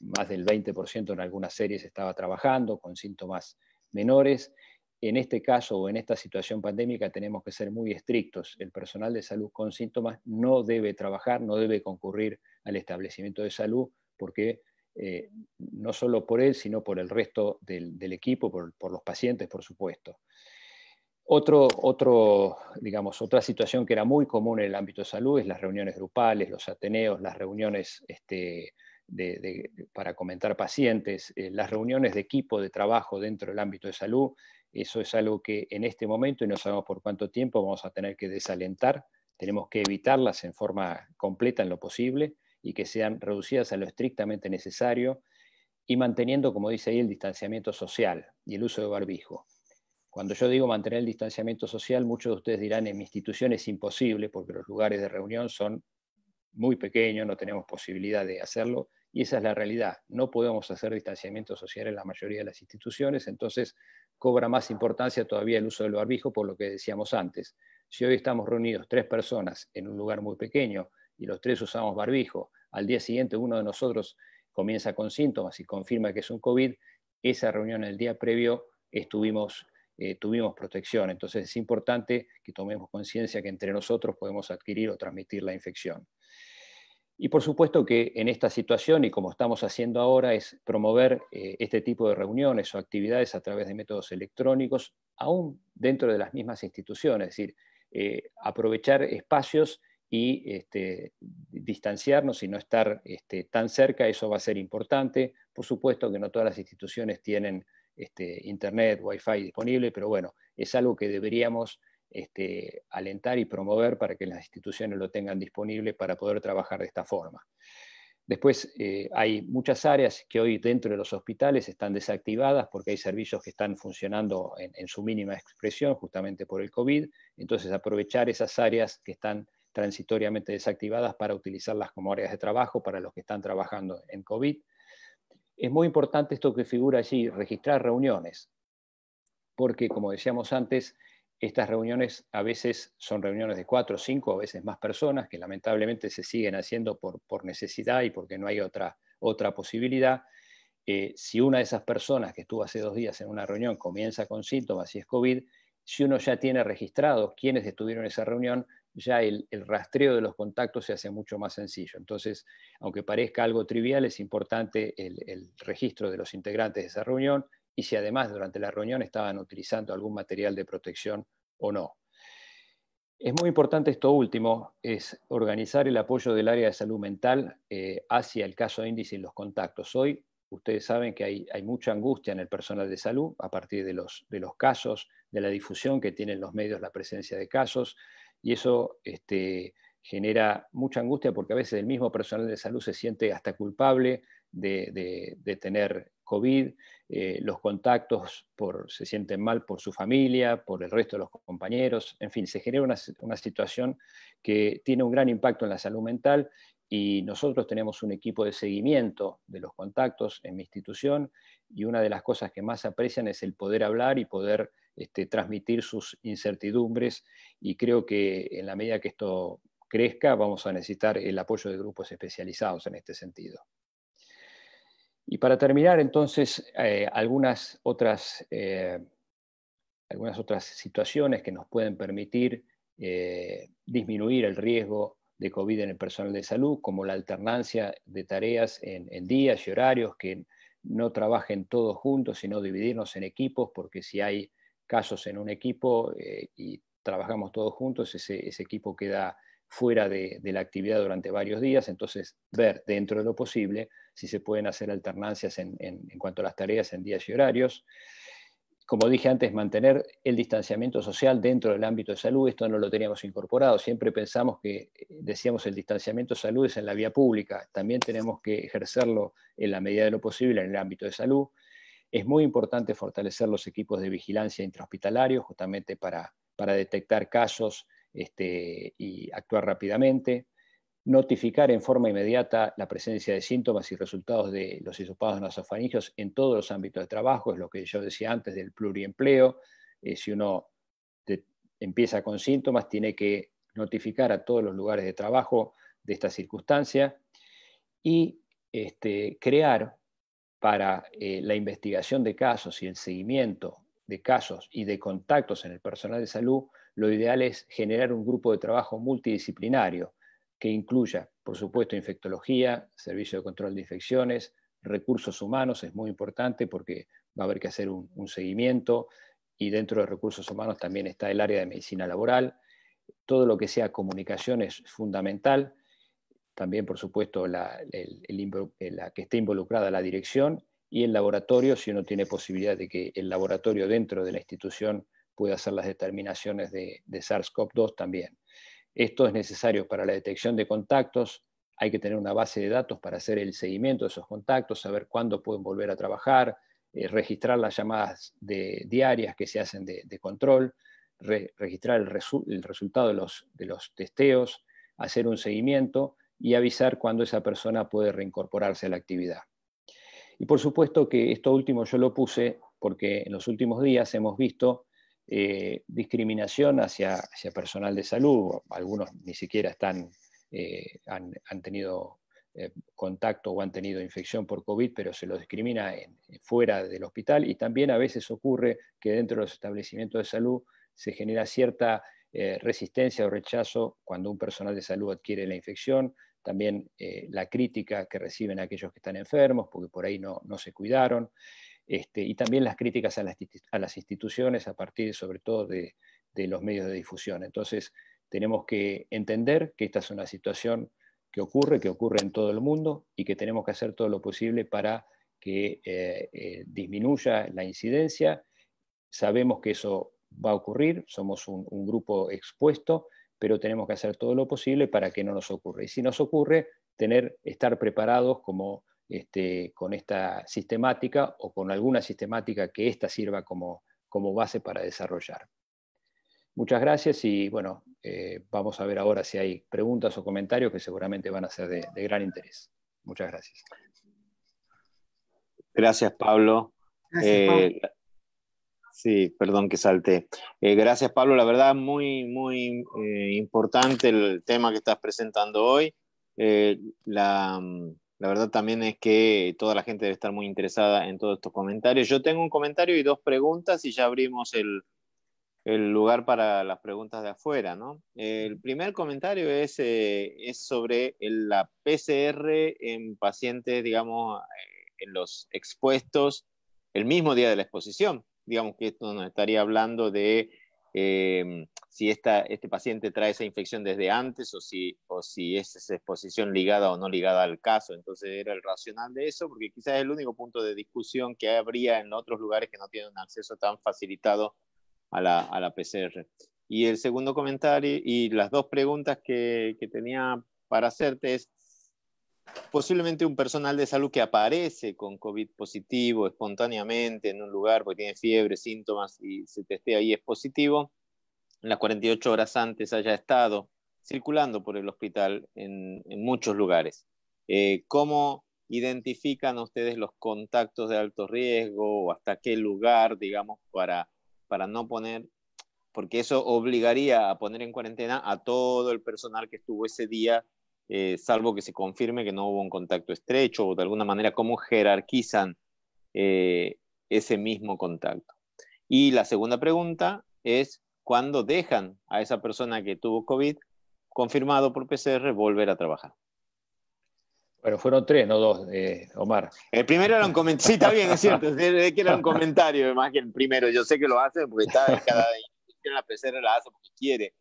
más del 20% en algunas series estaba trabajando con síntomas menores. En este caso o en esta situación pandémica tenemos que ser muy estrictos. El personal de salud con síntomas no debe trabajar, no debe concurrir al establecimiento de salud porque eh, no solo por él, sino por el resto del, equipo, por, los pacientes, por supuesto. Otro, otro, digamos, otra situación que era muy común en el ámbito de salud es las reuniones grupales, los ateneos, las reuniones este, para comentar pacientes, eh, las reuniones de equipo de trabajo dentro del ámbito de salud. Eso es algo que en este momento, y no sabemos por cuánto tiempo, vamos a tener que desalentar. Tenemos que evitarlas en forma completa en lo posible y que sean reducidas a lo estrictamente necesario y manteniendo, como dice ahí, el distanciamiento social y el uso de barbijo. Cuando yo digo mantener el distanciamiento social, muchos de ustedes dirán en mi institución es imposible porque los lugares de reunión son muy pequeños, no tenemos posibilidad de hacerlo y esa es la realidad. No podemos hacer distanciamiento social en la mayoría de las instituciones, entonces cobra más importancia todavía el uso del barbijo por lo que decíamos antes. Si hoy estamos reunidos tres personas en un lugar muy pequeño y los tres usamos barbijo, al día siguiente uno de nosotros comienza con síntomas y confirma que es un COVID, esa reunión el día previo estuvimos, eh, tuvimos protección. Entonces es importante que tomemos conciencia que entre nosotros podemos adquirir o transmitir la infección. Y por supuesto que en esta situación, y como estamos haciendo ahora, es promover eh, este tipo de reuniones o actividades a través de métodos electrónicos, aún dentro de las mismas instituciones, es decir, eh, aprovechar espacios y este, distanciarnos y no estar este, tan cerca, eso va a ser importante. Por supuesto que no todas las instituciones tienen este, Internet, wifi disponible, pero bueno, es algo que deberíamos este, alentar y promover para que las instituciones lo tengan disponible para poder trabajar de esta forma. Después eh, hay muchas áreas que hoy dentro de los hospitales están desactivadas porque hay servicios que están funcionando en, en su mínima expresión justamente por el COVID, entonces aprovechar esas áreas que están transitoriamente desactivadas para utilizarlas como áreas de trabajo para los que están trabajando en COVID. Es muy importante esto que figura allí, registrar reuniones, porque como decíamos antes, estas reuniones a veces son reuniones de cuatro, cinco, a veces más personas, que lamentablemente se siguen haciendo por, necesidad y porque no hay otra, otra posibilidad. Eh, si una de esas personas que estuvo hace dos días en una reunión comienza con síntomas y es COVID, si uno ya tiene registrados quiénes estuvieron en esa reunión, ya el, rastreo de los contactos se hace mucho más sencillo. Entonces, aunque parezca algo trivial, es importante el, registro de los integrantes de esa reunión y si además durante la reunión estaban utilizando algún material de protección o no. Es muy importante esto último, es organizar el apoyo del área de salud mental eh, hacia el caso índice y los contactos. Hoy ustedes saben que hay, mucha angustia en el personal de salud a partir de los casos, de la difusión que tienen los medios, la presencia de casos, y eso este, genera mucha angustia porque a veces el mismo personal de salud se siente hasta culpable de, tener COVID, eh, los contactos por, se sienten mal por su familia, por el resto de los compañeros, en fin, se genera una situación que tiene un gran impacto en la salud mental y nosotros tenemos un equipo de seguimiento de los contactos en mi institución y una de las cosas que más aprecian es el poder hablar y poder este, transmitir sus incertidumbres y creo que en la medida que esto crezca vamos a necesitar el apoyo de grupos especializados en este sentido. Y para terminar entonces eh, algunas, otras, eh, algunas otras situaciones que nos pueden permitir eh, disminuir el riesgo de COVID en el personal de salud, como la alternancia de tareas en, días y horarios, que no trabajen todos juntos, sino dividirnos en equipos, porque si hay casos en un equipo eh, y trabajamos todos juntos, ese, equipo queda fuera de, la actividad durante varios días, entonces ver dentro de lo posible si se pueden hacer alternancias en cuanto a las tareas en días y horarios como dije antes, mantener el distanciamiento social dentro del ámbito de salud, esto no lo teníamos incorporado, siempre pensamos que, eh, decíamos, el distanciamiento de salud es en la vía pública, también tenemos que ejercerlo en la medida de lo posible en el ámbito de salud. Es muy importante fortalecer los equipos de vigilancia intrahospitalarios justamente para, detectar casos este, y actuar rápidamente notificar en forma inmediata la presencia de síntomas y resultados de los hisopados nasofaringios en todos los ámbitos de trabajo, es lo que yo decía antes del pluriempleo, eh, si uno empieza con síntomas tiene que notificar a todos los lugares de trabajo de esta circunstancia y este, crear para eh, la investigación de casos y el seguimiento de casos y de contactos en el personal de salud, lo ideal es generar un grupo de trabajo multidisciplinario que incluya, por supuesto, infectología, servicio de control de infecciones, recursos humanos, es muy importante porque va a haber que hacer un, seguimiento y dentro de recursos humanos también está el área de medicina laboral. Todo lo que sea comunicación es fundamental. También, por supuesto, la, que esté involucrada la dirección y el laboratorio, si uno tiene posibilidad de que el laboratorio dentro de la institución pueda hacer las determinaciones de SARS-CoV-2 también. Esto es necesario para la detección de contactos, hay que tener una base de datos para hacer el seguimiento de esos contactos, saber cuándo pueden volver a trabajar, eh, registrar las llamadas diarias que se hacen de, control, registrar el, resultado de los, testeos, hacer un seguimiento y avisar cuándo esa persona puede reincorporarse a la actividad. Y por supuesto que esto último yo lo puse porque en los últimos días hemos visto eh, discriminación hacia, personal de salud, algunos ni siquiera están, eh, han, tenido eh, contacto o han tenido infección por COVID, pero se los discrimina fuera del hospital y también a veces ocurre que dentro de los establecimientos de salud se genera cierta resistencia o rechazo cuando un personal de salud adquiere la infección, también la crítica que reciben aquellos que están enfermos porque por ahí no, no se cuidaron. Este, y también las críticas a las, a las, instituciones a partir sobre todo de, los medios de difusión. Entonces, tenemos que entender que esta es una situación que ocurre, que ocurre en todo el mundo y que tenemos que hacer todo lo posible para que eh, eh, disminuya la incidencia. Sabemos que eso va a ocurrir, somos un, grupo expuesto, pero tenemos que hacer todo lo posible para que no nos ocurra. Y si nos ocurre, tener, estar preparados como este, con esta sistemática o con alguna sistemática que esta sirva como, como, base para desarrollar. Muchas gracias y bueno, eh, vamos a ver ahora si hay preguntas o comentarios que seguramente van a ser de, gran interés. Muchas gracias. Gracias, Pablo. Eh, sí, perdón que salte eh, gracias, Pablo. La verdad, muy, muy importante el tema que estás presentando hoy. la, mm, la verdad también es que toda la gente debe estar muy interesada en todos estos comentarios. Yo tengo un comentario y dos preguntas y ya abrimos el, lugar para las preguntas de afuera. El primer comentario es, eh, es sobre la PCR en pacientes, digamos, eh, en los expuestos el mismo día de la exposición. Digamos que esto nos estaría hablando de Em, si este paciente trae esa infección desde antes o si, o si es esa exposición ligada o no ligada al caso. Entonces era el racional de eso, porque quizás es el único punto de discusión que habría en otros lugares que no tienen un acceso tan facilitado a la, a la PCR. Y el segundo comentario y las dos preguntas que, que tenía para hacerte es posiblemente un personal de salud que aparece con COVID positivo espontáneamente en un lugar porque tiene fiebre, síntomas y se testea y es positivo, en las 48 horas antes haya estado circulando por el hospital en, muchos lugares. Eh, ¿Cómo identifican ustedes los contactos de alto riesgo o hasta qué lugar, digamos, para, para no poner, porque eso obligaría a poner en cuarentena a todo el personal que estuvo ese día eh, salvo que se confirme que no hubo un contacto estrecho o de alguna manera cómo jerarquizan eh, ese mismo contacto. Y la segunda pregunta es cuándo dejan a esa persona que tuvo COVID confirmado por PCR volver a trabajar. Bueno, fueron tres, no dos, eh, Omar. El primero era un comentario, sí, está bien, es cierto, es que era un comentario, más que el primero. Yo sé que lo hacen porque está cada la PCR la hace porque quiere.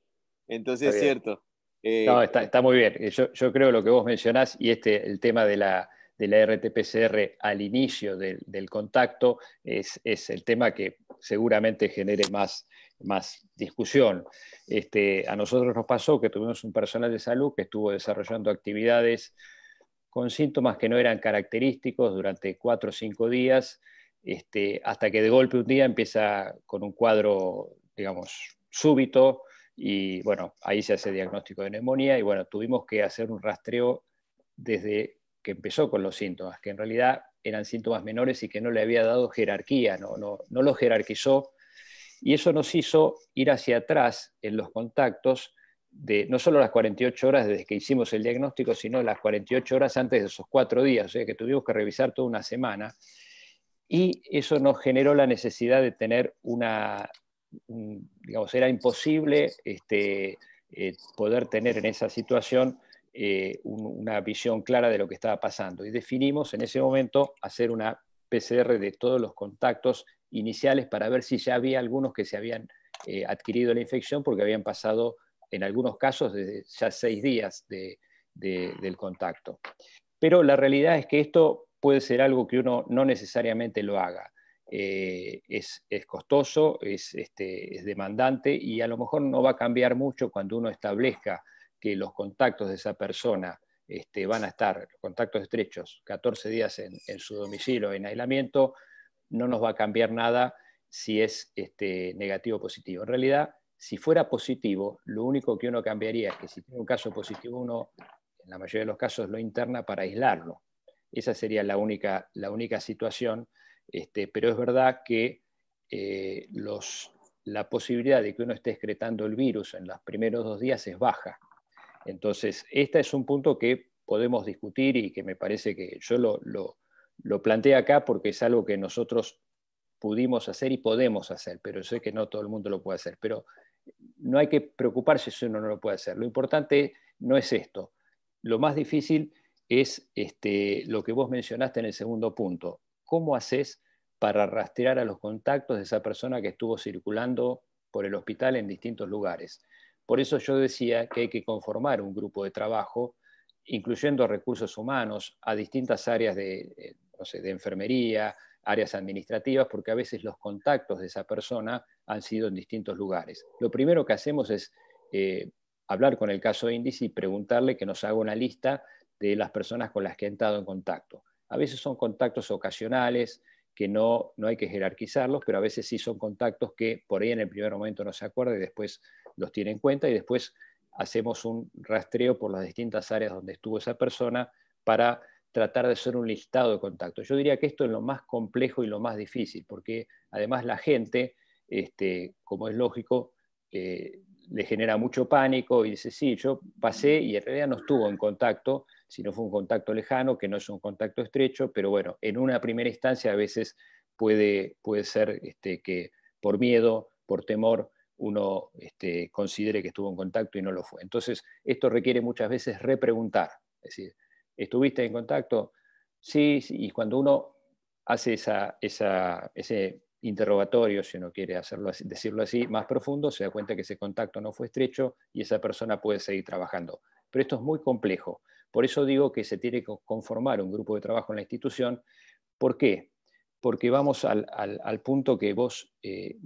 Entonces es cierto. Eh, está, muy bien. Eh, yo, creo creo lo que vos mencionás y este, el tema de la, de la rt al inicio del, contacto es, el tema que seguramente genere más, más discusión. Este, a nosotros nos pasó que tuvimos un personal de salud que estuvo desarrollando actividades con síntomas que no eran característicos durante cuatro o cinco días, este, hasta que de golpe un día empieza con un cuadro, digamos, súbito, y bueno, ahí se hace diagnóstico de neumonía y bueno, tuvimos que hacer un rastreo desde que empezó con los síntomas, que en realidad eran síntomas menores y que no le había dado jerarquía, no, no, jerarquizó. Y eso nos hizo ir hacia atrás en los contactos de no solo las 48 horas desde que hicimos el diagnóstico, sino las 48 horas antes de esos cuatro días, o sea que tuvimos que revisar toda una semana. Y eso nos generó la necesidad de tener una, digamos, era imposible este, eh, poder tener en esa situación eh, una visión clara de lo que estaba pasando. Y definimos en ese momento hacer una PCR de todos los contactos iniciales para ver si ya había algunos que se habían eh, adquirido la infección porque habían pasado, en algunos casos, ya seis días del contacto. Pero la realidad es que esto puede ser algo que uno no necesariamente lo haga. Eh, es, costoso, este, es, demandante y a lo mejor no va a cambiar mucho cuando uno establezca que los contactos de esa persona este, van a estar, contactos estrechos, 14 días en, su domicilio o en aislamiento, no nos va a cambiar nada si es este, negativo o positivo. En realidad, si fuera positivo, lo único que uno cambiaría es que si tiene un caso positivo, uno en la mayoría de los casos lo interna para aislarlo. Esa sería la única, la única situación este, pero es verdad que eh, la posibilidad de que uno esté excretando el virus en los primeros dos días es baja. Entonces, este es un punto que podemos discutir y que me parece que yo lo, lo, acá porque es algo que nosotros pudimos hacer y podemos hacer, pero sé que no todo el mundo lo puede hacer. Pero no hay que preocuparse si uno no lo puede hacer. Lo importante no es esto. Lo más difícil es este, lo que vos mencionaste en el segundo punto, ¿Cómo haces para rastrear a los contactos de esa persona que estuvo circulando por el hospital en distintos lugares? Por eso yo decía que hay que conformar un grupo de trabajo, incluyendo recursos humanos, a distintas áreas de, eh, enfermería, áreas administrativas, porque a veces los contactos de esa persona han sido en distintos lugares. Lo primero que hacemos es eh, hablar con el caso índice y preguntarle que nos haga una lista de las personas con las que ha entrado en contacto. A veces son contactos ocasionales que no, hay que jerarquizarlos, pero a veces sí son contactos que por ahí en el primer momento no se acuerda y después los tiene en cuenta y después hacemos un rastreo por las distintas áreas donde estuvo esa persona para tratar de hacer un listado de contactos. Yo diría que esto es lo más complejo y lo más difícil, porque además la gente, este, como es lógico, eh, le genera mucho pánico y dice, sí, yo pasé y en realidad no estuvo en contacto, si no fue un contacto lejano, que no es un contacto estrecho, pero bueno, en una primera instancia a veces puede, puede ser este, que por miedo, por temor, uno este, considere que estuvo en contacto y no lo fue. Entonces, esto requiere muchas veces repreguntar, es decir, ¿estuviste en contacto? Sí, y cuando uno hace esa, ese interrogatorio, si uno quiere hacerlo decirlo así, más profundo, se da cuenta que ese contacto no fue estrecho y esa persona puede seguir trabajando. Pero esto es muy complejo. Por eso digo que se tiene que conformar un grupo de trabajo en la institución. ¿Por qué? Porque vamos al, punto que vos eh,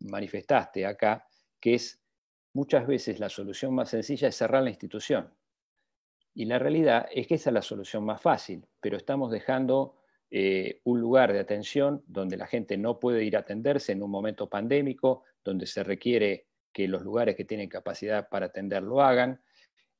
manifestaste acá, que es muchas veces la solución más sencilla es cerrar la institución. Y la realidad es que esa es la solución más fácil, pero estamos dejando eh, un lugar de atención donde la gente no puede ir a atenderse en un momento pandémico, donde se requiere que los lugares que tienen capacidad para atender lo hagan,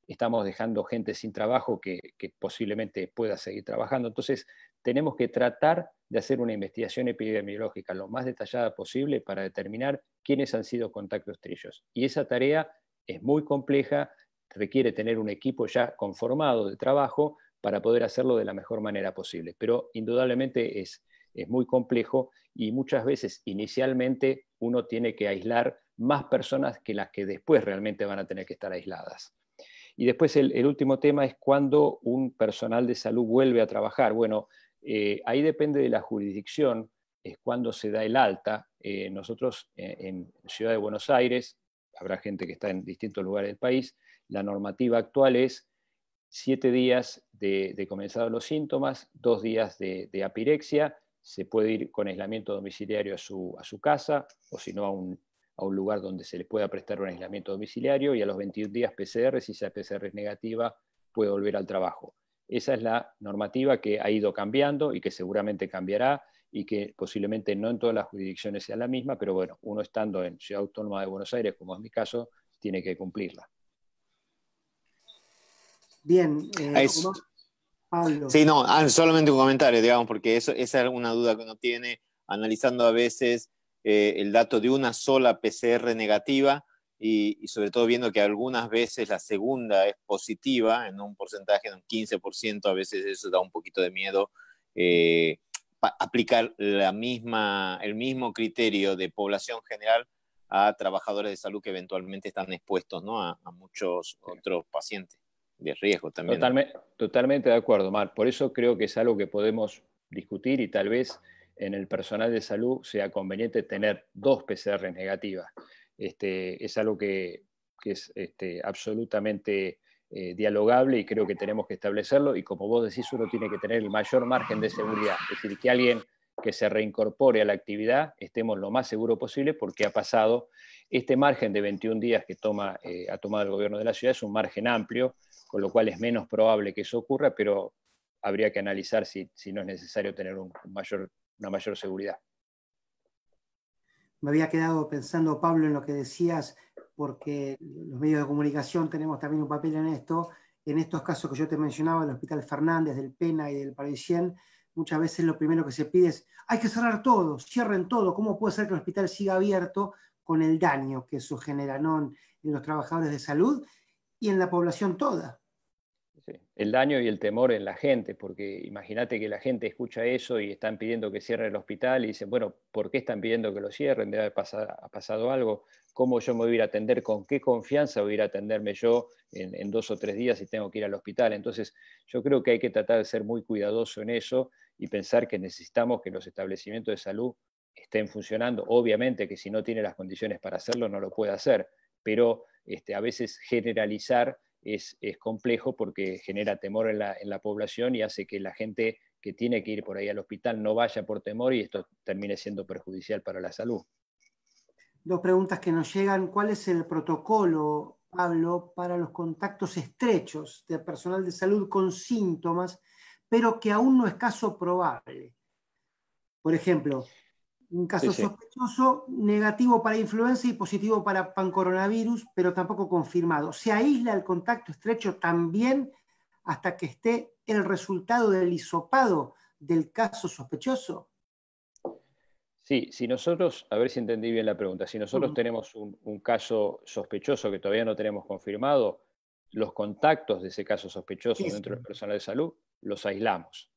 estamos dejando gente sin trabajo que, posiblemente pueda seguir trabajando. Entonces, tenemos que tratar de hacer una investigación epidemiológica lo más detallada posible para determinar quiénes han sido contactos trillos. Y esa tarea es muy compleja, requiere tener un equipo ya conformado de trabajo para poder hacerlo de la mejor manera posible. Pero indudablemente es muy complejo y muchas veces inicialmente uno tiene que aislar más personas que las que después realmente van a tener que estar aisladas. Y después el, último tema es cuando un personal de salud vuelve a trabajar. Bueno, eh, ahí depende de la jurisdicción, es cuando se da el alta. Eh, nosotros eh, en, Ciudad de Buenos Aires, habrá gente que está en distintos lugares del país, la normativa actual es siete días de, de comenzado los síntomas, dos días de, apirexia, se puede ir con aislamiento domiciliario a su, a su casa o si no a un a un lugar donde se le pueda prestar un aislamiento domiciliario y a los 21 días PCR, si esa PCR es negativa, puede volver al trabajo. Esa es la normativa que ha ido cambiando y que seguramente cambiará y que posiblemente no en todas las jurisdicciones sea la misma, pero bueno, uno estando en Ciudad Autónoma de Buenos Aires, como es mi caso, tiene que cumplirla. Bien. Eh, ah, Sí, no, ah, solamente un comentario, digamos, porque eso, esa es una duda que uno tiene analizando a veces eh, el dato de una sola PCR negativa y, sobre todo viendo que algunas veces la segunda es positiva en un porcentaje de un 15%, a veces eso da un poquito de miedo. Eh, aplicar la misma, el mismo criterio de población general a trabajadores de salud que eventualmente están expuestos ¿no? a, a, muchos otros pacientes de riesgo también. Totalmente, totalmente de acuerdo, Mar. Por eso creo que es algo que podemos discutir y tal vez en el personal de salud sea conveniente tener dos PCR negativas. Este, es algo que, es este, absolutamente eh, dialogable y creo que tenemos que establecerlo y como vos decís, uno tiene que tener el mayor margen de seguridad, es decir, que alguien que se reincorpore a la actividad estemos lo más seguro posible porque ha pasado este margen de 21 días que toma, eh, ha tomado el gobierno de la ciudad, es un margen amplio, con lo cual es menos probable que eso ocurra, pero habría que analizar si, si no es necesario tener un mayor una mayor seguridad. Me había quedado pensando, Pablo, en lo que decías, porque los medios de comunicación tenemos también un papel en esto. En estos casos que yo te mencionaba, el Hospital Fernández, del Pena y del Parisien, muchas veces lo primero que se pide es, hay que cerrar todo, cierren todo, ¿cómo puede ser que el hospital siga abierto con el daño que eso genera en los trabajadores de salud y en la población toda? El daño y el temor en la gente, porque imagínate que la gente escucha eso y están pidiendo que cierre el hospital y dicen, bueno, ¿por qué están pidiendo que lo cierren? ¿Debe haber pasado, ha pasado algo? ¿Cómo yo me voy a ir a atender? ¿Con qué confianza voy a ir a atenderme yo en, dos o tres días si tengo que ir al hospital? Entonces, yo creo que hay que tratar de ser muy cuidadoso en eso y pensar que necesitamos que los establecimientos de salud estén funcionando. Obviamente que si no tiene las condiciones para hacerlo, no lo puede hacer, pero este, a veces generalizar es, complejo porque genera temor en la, en la, población y hace que la gente que tiene que ir por ahí al hospital no vaya por temor y esto termine siendo perjudicial para la salud. Dos preguntas que nos llegan. ¿Cuál es el protocolo, Pablo, para los contactos estrechos de personal de salud con síntomas, pero que aún no es caso probable? Por ejemplo, un caso sospechoso, negativo para influenza y positivo para pancoronavirus, pero tampoco confirmado. Se aísla el contacto estrecho también hasta que esté el resultado del hisopado del caso sospechoso. Sí, si nosotros, a ver si entendí bien la pregunta, si nosotros tenemos un, caso sospechoso que todavía no tenemos confirmado, los contactos de ese caso sospechoso dentro del personal de salud los aislamos.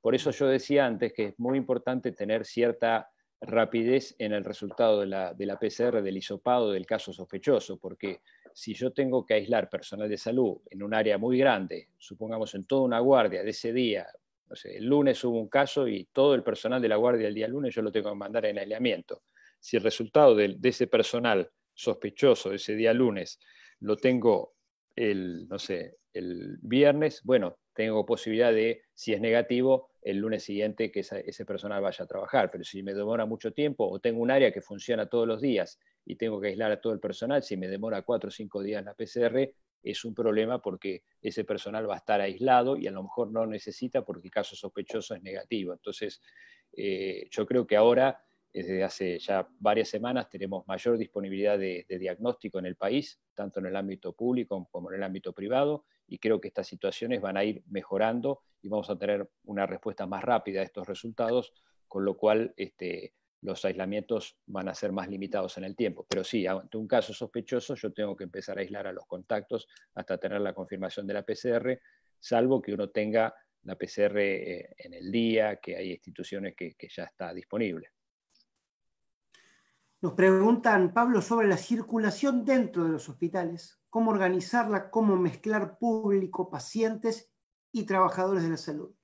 Por eso yo decía antes que es muy importante tener cierta rapidez en el resultado de la, de la PCR, del hisopado, del caso sospechoso, porque si yo tengo que aislar personal de salud en un área muy grande, supongamos en toda una guardia de ese día, no sé, el lunes hubo un caso y todo el personal de la guardia el día lunes yo lo tengo que mandar en aislamiento. Si el resultado de, de ese personal sospechoso ese día lunes lo tengo el, no sé, el viernes, bueno, tengo posibilidad de, si es negativo, el lunes siguiente que ese personal vaya a trabajar. Pero si me demora mucho tiempo o tengo un área que funciona todos los días y tengo que aislar a todo el personal, si me demora cuatro o cinco días la PCR, es un problema porque ese personal va a estar aislado y a lo mejor no necesita porque el caso sospechoso es negativo. Entonces, eh, yo creo que ahora desde hace ya varias semanas tenemos mayor disponibilidad de, diagnóstico en el país, tanto en el ámbito público como en el ámbito privado, y creo que estas situaciones van a ir mejorando y vamos a tener una respuesta más rápida a estos resultados, con lo cual este, los aislamientos van a ser más limitados en el tiempo. Pero sí, ante un caso sospechoso yo tengo que empezar a aislar a los contactos hasta tener la confirmación de la PCR, salvo que uno tenga la PCR eh, en el día, que hay instituciones que, que ya está disponible. Nos preguntan, Pablo, sobre la circulación dentro de los hospitales, cómo organizarla, cómo mezclar público, pacientes y trabajadores de la salud.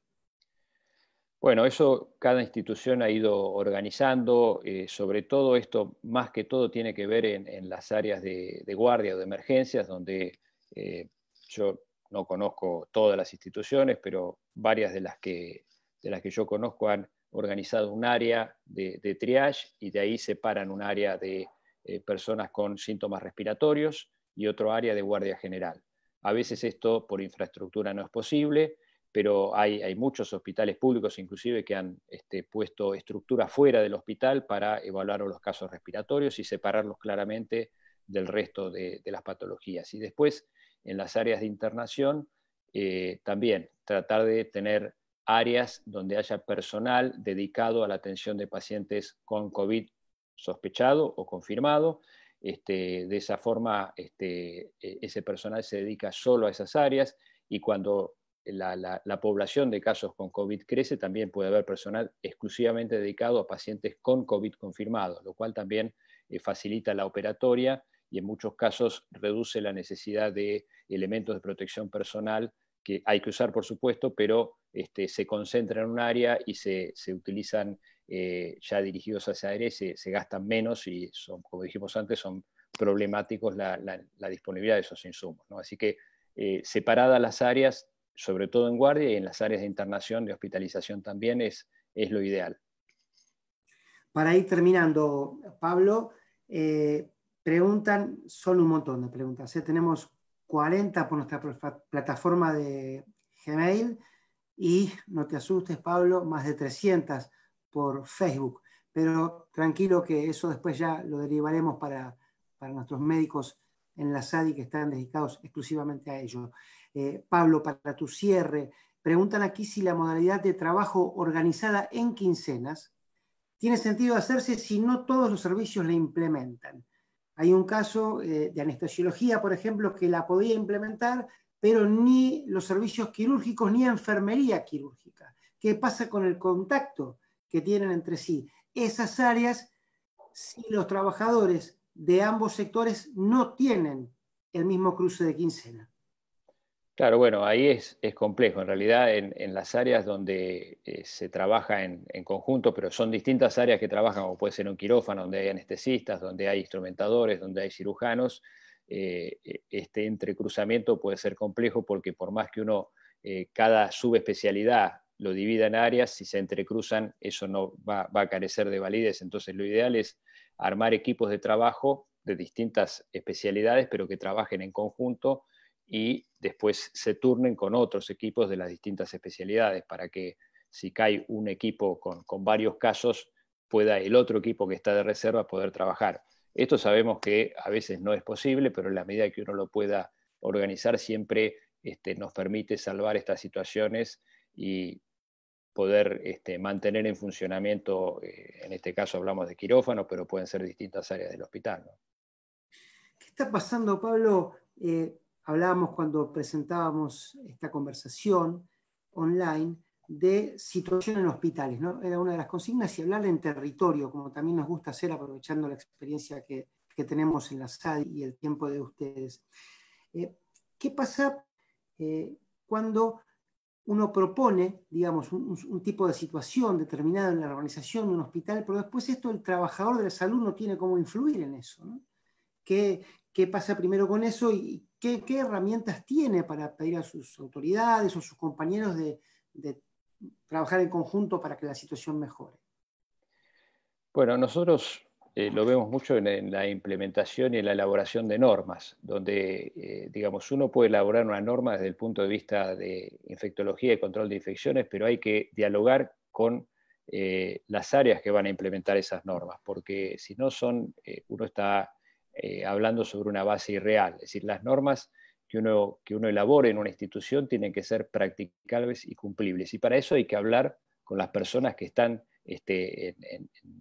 Bueno, eso cada institución ha ido organizando, eh, sobre todo esto más que todo tiene que ver en, las áreas de, guardia o de emergencias, donde eh, yo no conozco todas las instituciones, pero varias de las de las que yo conozco han organizado un área de, triage y de ahí separan un área de eh, personas con síntomas respiratorios y otro área de guardia general. A veces esto por infraestructura no es posible, pero hay, hay muchos hospitales públicos inclusive que han este, puesto estructura fuera del hospital para evaluar los casos respiratorios y separarlos claramente del resto de, las patologías. Y después, en las áreas de internación, eh, también tratar de tener áreas donde haya personal dedicado a la atención de pacientes con COVID sospechado o confirmado. Este, de esa forma, este, e, ese personal se dedica solo a esas áreas y cuando la, población de casos con COVID crece, también puede haber personal exclusivamente dedicado a pacientes con COVID confirmado, lo cual también eh, facilita la operatoria y en muchos casos reduce la necesidad de elementos de protección personal que hay que usar, por supuesto, pero este, se concentra en un área y se, utilizan eh, ya dirigidos hacia aire, se, se gastan menos y, son, como dijimos antes, son problemáticos la, disponibilidad de esos insumos. ¿no? Así que eh, separadas las áreas, sobre todo en guardia y en las áreas de internación, de hospitalización también, es, es lo ideal. Para ir terminando, Pablo, eh, preguntan, son un montón de preguntas. Tenemos 40 por nuestra plataforma de Gmail y, no te asustes Pablo, más de 300 por Facebook. Pero tranquilo que eso después ya lo derivaremos para, nuestros médicos en la SADI que están dedicados exclusivamente a ello. Eh, Pablo, para tu cierre, preguntan aquí si la modalidad de trabajo organizada en quincenas tiene sentido hacerse si no todos los servicios la implementan. Hay un caso eh, de anestesiología, por ejemplo, que la podía implementar, pero ni los servicios quirúrgicos ni enfermería quirúrgica. ¿Qué pasa con el contacto que tienen entre sí? Esas áreas, si los trabajadores de ambos sectores no tienen el mismo cruce de quincena. Claro, bueno, ahí es, complejo. En realidad, en, las áreas donde eh, se trabaja en, conjunto, pero son distintas áreas que trabajan, como puede ser un quirófano, donde hay anestesistas, donde hay instrumentadores, donde hay cirujanos, eh, e, este entrecruzamiento puede ser complejo porque por más que uno eh, cada subespecialidad lo divida en áreas, si se entrecruzan, eso no va a carecer de validez. Entonces, lo ideal es armar equipos de trabajo de distintas especialidades, pero que trabajen en conjunto y después se turnen con otros equipos de las distintas especialidades para que si cae un equipo con, varios casos, pueda el otro equipo que está de reserva poder trabajar. Esto sabemos que a veces no es posible, pero en la medida que uno lo pueda organizar siempre este, nos permite salvar estas situaciones y poder este, mantener en funcionamiento, eh, en este caso hablamos de quirófano, pero pueden ser distintas áreas del hospital. ¿Qué está pasando, Pablo? Eh, hablábamos cuando presentábamos esta conversación online de situación en hospitales, ¿no? Era una de las consignas y hablar en territorio, como también nos gusta hacer aprovechando la experiencia que, tenemos en la SAD y el tiempo de ustedes. Eh, ¿Qué pasa eh, cuando uno propone, digamos, un, tipo de situación determinada en la organización de un hospital, pero después esto el trabajador de la salud no tiene cómo influir en eso. ¿no? qué pasa primero con eso y qué, herramientas tiene para pedir a sus autoridades o sus compañeros de, trabajar en conjunto para que la situación mejore. Bueno, nosotros eh, lo vemos mucho en, la implementación y en la elaboración de normas, donde, eh, digamos, uno puede elaborar una norma desde el punto de vista de infectología y control de infecciones, pero hay que dialogar con eh, las áreas que van a implementar esas normas, porque si no son, uno está eh, hablando sobre una base irreal. Es decir, las normas que uno, que uno elabore en una institución tienen que ser practicables y cumplibles. Y para eso hay que hablar con las personas que están este,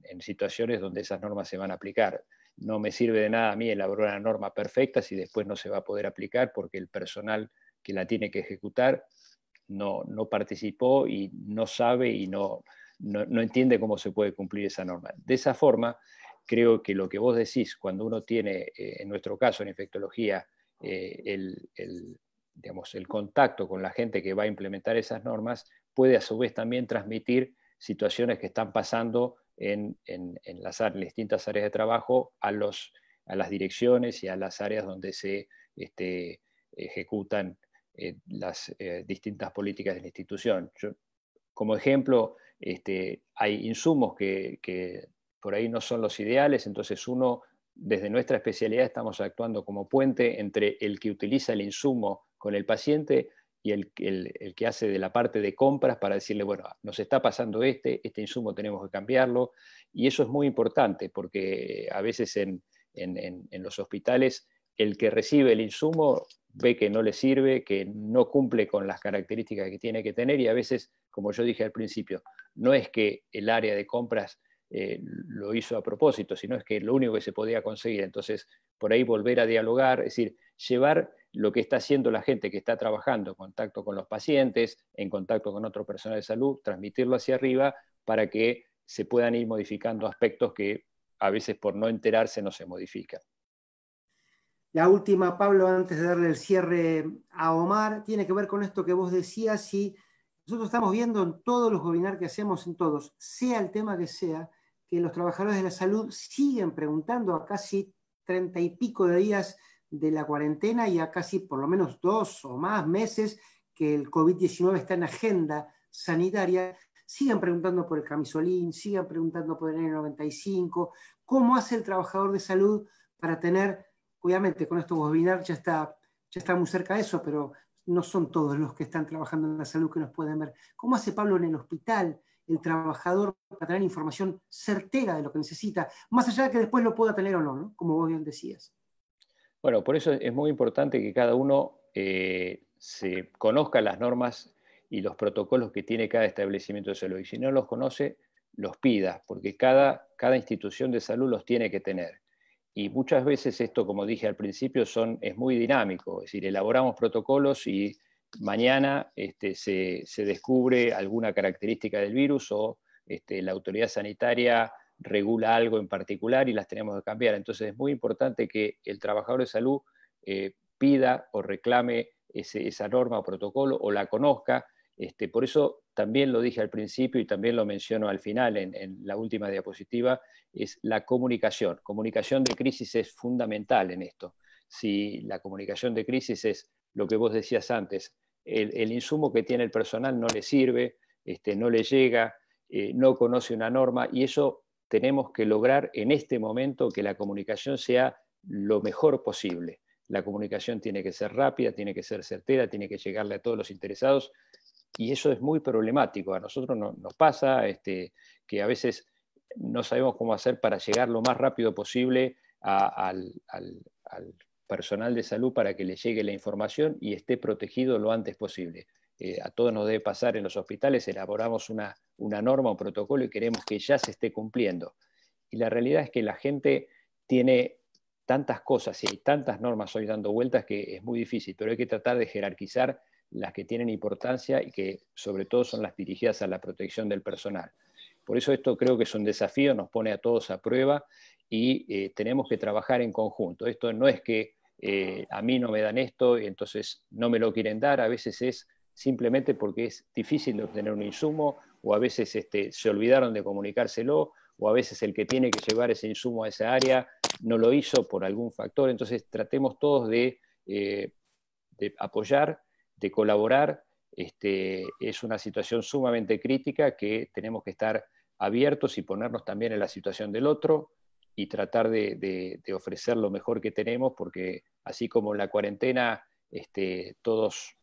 en, situaciones donde esas normas se van a aplicar. No me sirve de nada a mí elaborar una norma perfecta si después no se va a poder aplicar porque el personal que la tiene que ejecutar no, participó y no sabe y no entiende cómo se puede cumplir esa norma. De esa forma, creo que lo que vos decís, cuando uno tiene, eh, en nuestro caso en infectología, eh, el, digamos, el contacto con la gente que va a implementar esas normas, puede a su vez también transmitir situaciones que están pasando en, en, las, distintas áreas de trabajo a, los, a las direcciones y a las áreas donde se este, ejecutan eh, las distintas políticas de la institución. como ejemplo, este, hay insumos que por ahí no son los ideales, entonces uno, desde nuestra especialidad, estamos actuando como puente entre el que utiliza el insumo con el paciente y el, que hace de la parte de compras para decirle, bueno, nos está pasando este, este insumo tenemos que cambiarlo, y eso es muy importante porque a veces en, en los hospitales el que recibe el insumo ve que no le sirve, que no cumple con las características que tiene que tener y a veces, como yo dije al principio, no es que el área de compras eh, lo hizo a propósito, sino es que lo único que se podía conseguir. Entonces, por ahí volver a dialogar, es decir, llevar lo que está haciendo la gente que está trabajando, en contacto con los pacientes, en contacto con otro personal de salud, transmitirlo hacia arriba para que se puedan ir modificando aspectos que a veces por no enterarse no se modifican. La última, Pablo, antes de darle el cierre a Omar, tiene que ver con esto que vos decías y nosotros estamos viendo en todos los webinars que hacemos, en todos, sea el tema que sea, que los trabajadores de la salud siguen preguntando a casi treinta y pico de días de la cuarentena y a casi por lo menos dos o más meses que el COVID-19 está en agenda sanitaria, siguen preguntando por el camisolín, siguen preguntando por el N95, cómo hace el trabajador de salud para tener, obviamente con estos webinars ya está, ya está muy cerca de eso, pero no son todos los que están trabajando en la salud que nos pueden ver. ¿Cómo hace Pablo en el hospital? el trabajador para tener información certera de lo que necesita, más allá de que después lo pueda tener o no, ¿no? como vos bien decías. Bueno, por eso es muy importante que cada uno eh, se conozca las normas y los protocolos que tiene cada establecimiento de salud. Y si no los conoce, los pida, porque cada, cada institución de salud los tiene que tener. Y muchas veces esto, como dije al principio, son, es muy dinámico, es decir, elaboramos protocolos y mañana este, se, descubre alguna característica del virus o este, la autoridad sanitaria regula algo en particular y las tenemos que cambiar. Entonces es muy importante que el trabajador de salud eh, pida o reclame esa norma o protocolo o la conozca. Este, por eso también lo dije al principio y también lo menciono al final en, en la última diapositiva, es la comunicación. Comunicación de crisis es fundamental en esto. Si la comunicación de crisis es lo que vos decías antes, el, insumo que tiene el personal no le sirve, este, no le llega, eh, no conoce una norma y eso tenemos que lograr en este momento que la comunicación sea lo mejor posible. La comunicación tiene que ser rápida, tiene que ser certera, tiene que llegarle a todos los interesados y eso es muy problemático. A nosotros nos pasa este, que a veces no sabemos cómo hacer para llegar lo más rápido posible al personal de salud para que le llegue la información y esté protegido lo antes posible. Eh, a todos nos debe pasar en los hospitales, elaboramos una, norma, un protocolo y queremos que ya se esté cumpliendo. Y la realidad es que la gente tiene tantas cosas y hay tantas normas hoy dando vueltas que es muy difícil, pero hay que tratar de jerarquizar las que tienen importancia y que sobre todo son las dirigidas a la protección del personal. Por eso esto creo que es un desafío, nos pone a todos a prueba y eh, tenemos que trabajar en conjunto. Esto no es que eh, a mí no me dan esto, entonces no me lo quieren dar, a veces es simplemente porque es difícil de obtener un insumo, o a veces este, se olvidaron de comunicárselo, o a veces el que tiene que llevar ese insumo a esa área no lo hizo por algún factor. Entonces tratemos todos de, eh, apoyar, de colaborar. Este, es una situación sumamente crítica que tenemos que estar abiertos y ponernos también en la situación del otro, y tratar de, ofrecer lo mejor que tenemos, porque así como en la cuarentena, este, todos,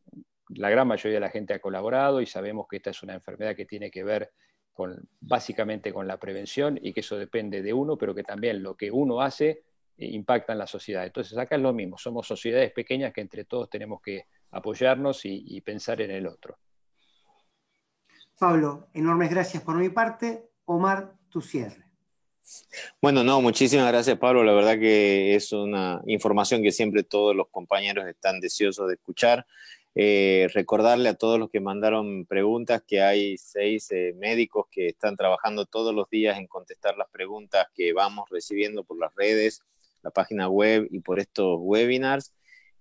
la gran mayoría de la gente ha colaborado y sabemos que esta es una enfermedad que tiene que ver con, básicamente con la prevención y que eso depende de uno, pero que también lo que uno hace eh, impacta en la sociedad. Entonces acá es lo mismo, somos sociedades pequeñas que entre todos tenemos que apoyarnos y pensar en el otro. Pablo, enormes gracias por mi parte. Omar, tu cierre. Bueno, no, muchísimas gracias Pablo. La verdad que es una información que siempre todos los compañeros están deseosos de escuchar. Eh, recordarle a todos los que mandaron preguntas que hay seis eh, médicos que están trabajando todos los días en contestar las preguntas que vamos recibiendo por las redes, la página web y por estos webinars.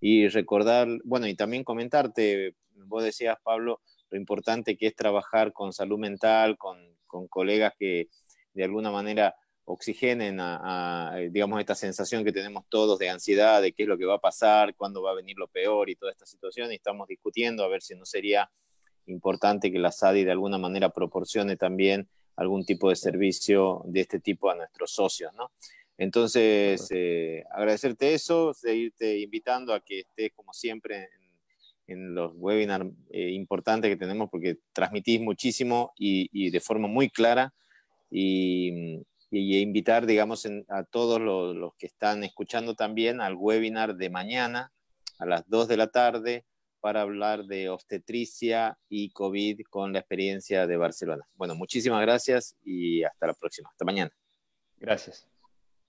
Y recordar, bueno, y también comentarte, vos decías Pablo, lo importante que es trabajar con salud mental, con, con colegas que de alguna manera oxigenen a, digamos, esta sensación que tenemos todos de ansiedad, de qué es lo que va a pasar, cuándo va a venir lo peor y toda esta situación, y estamos discutiendo a ver si no sería importante que la SADI de alguna manera proporcione también algún tipo de servicio de este tipo a nuestros socios, ¿no? Entonces, eh, agradecerte eso, seguirte invitando a que estés como siempre en, los webinars eh, importantes que tenemos porque transmitís muchísimo y, y de forma muy clara y, y invitar, digamos, a todos los, que están escuchando también al webinar de mañana a las 2 de la tarde para hablar de obstetricia y COVID con la experiencia de Barcelona. Bueno, muchísimas gracias y hasta la próxima. Hasta mañana. Gracias.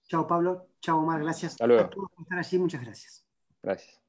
Chao Pablo, chao Omar, gracias Hasta a todos por estar allí, muchas gracias. Gracias.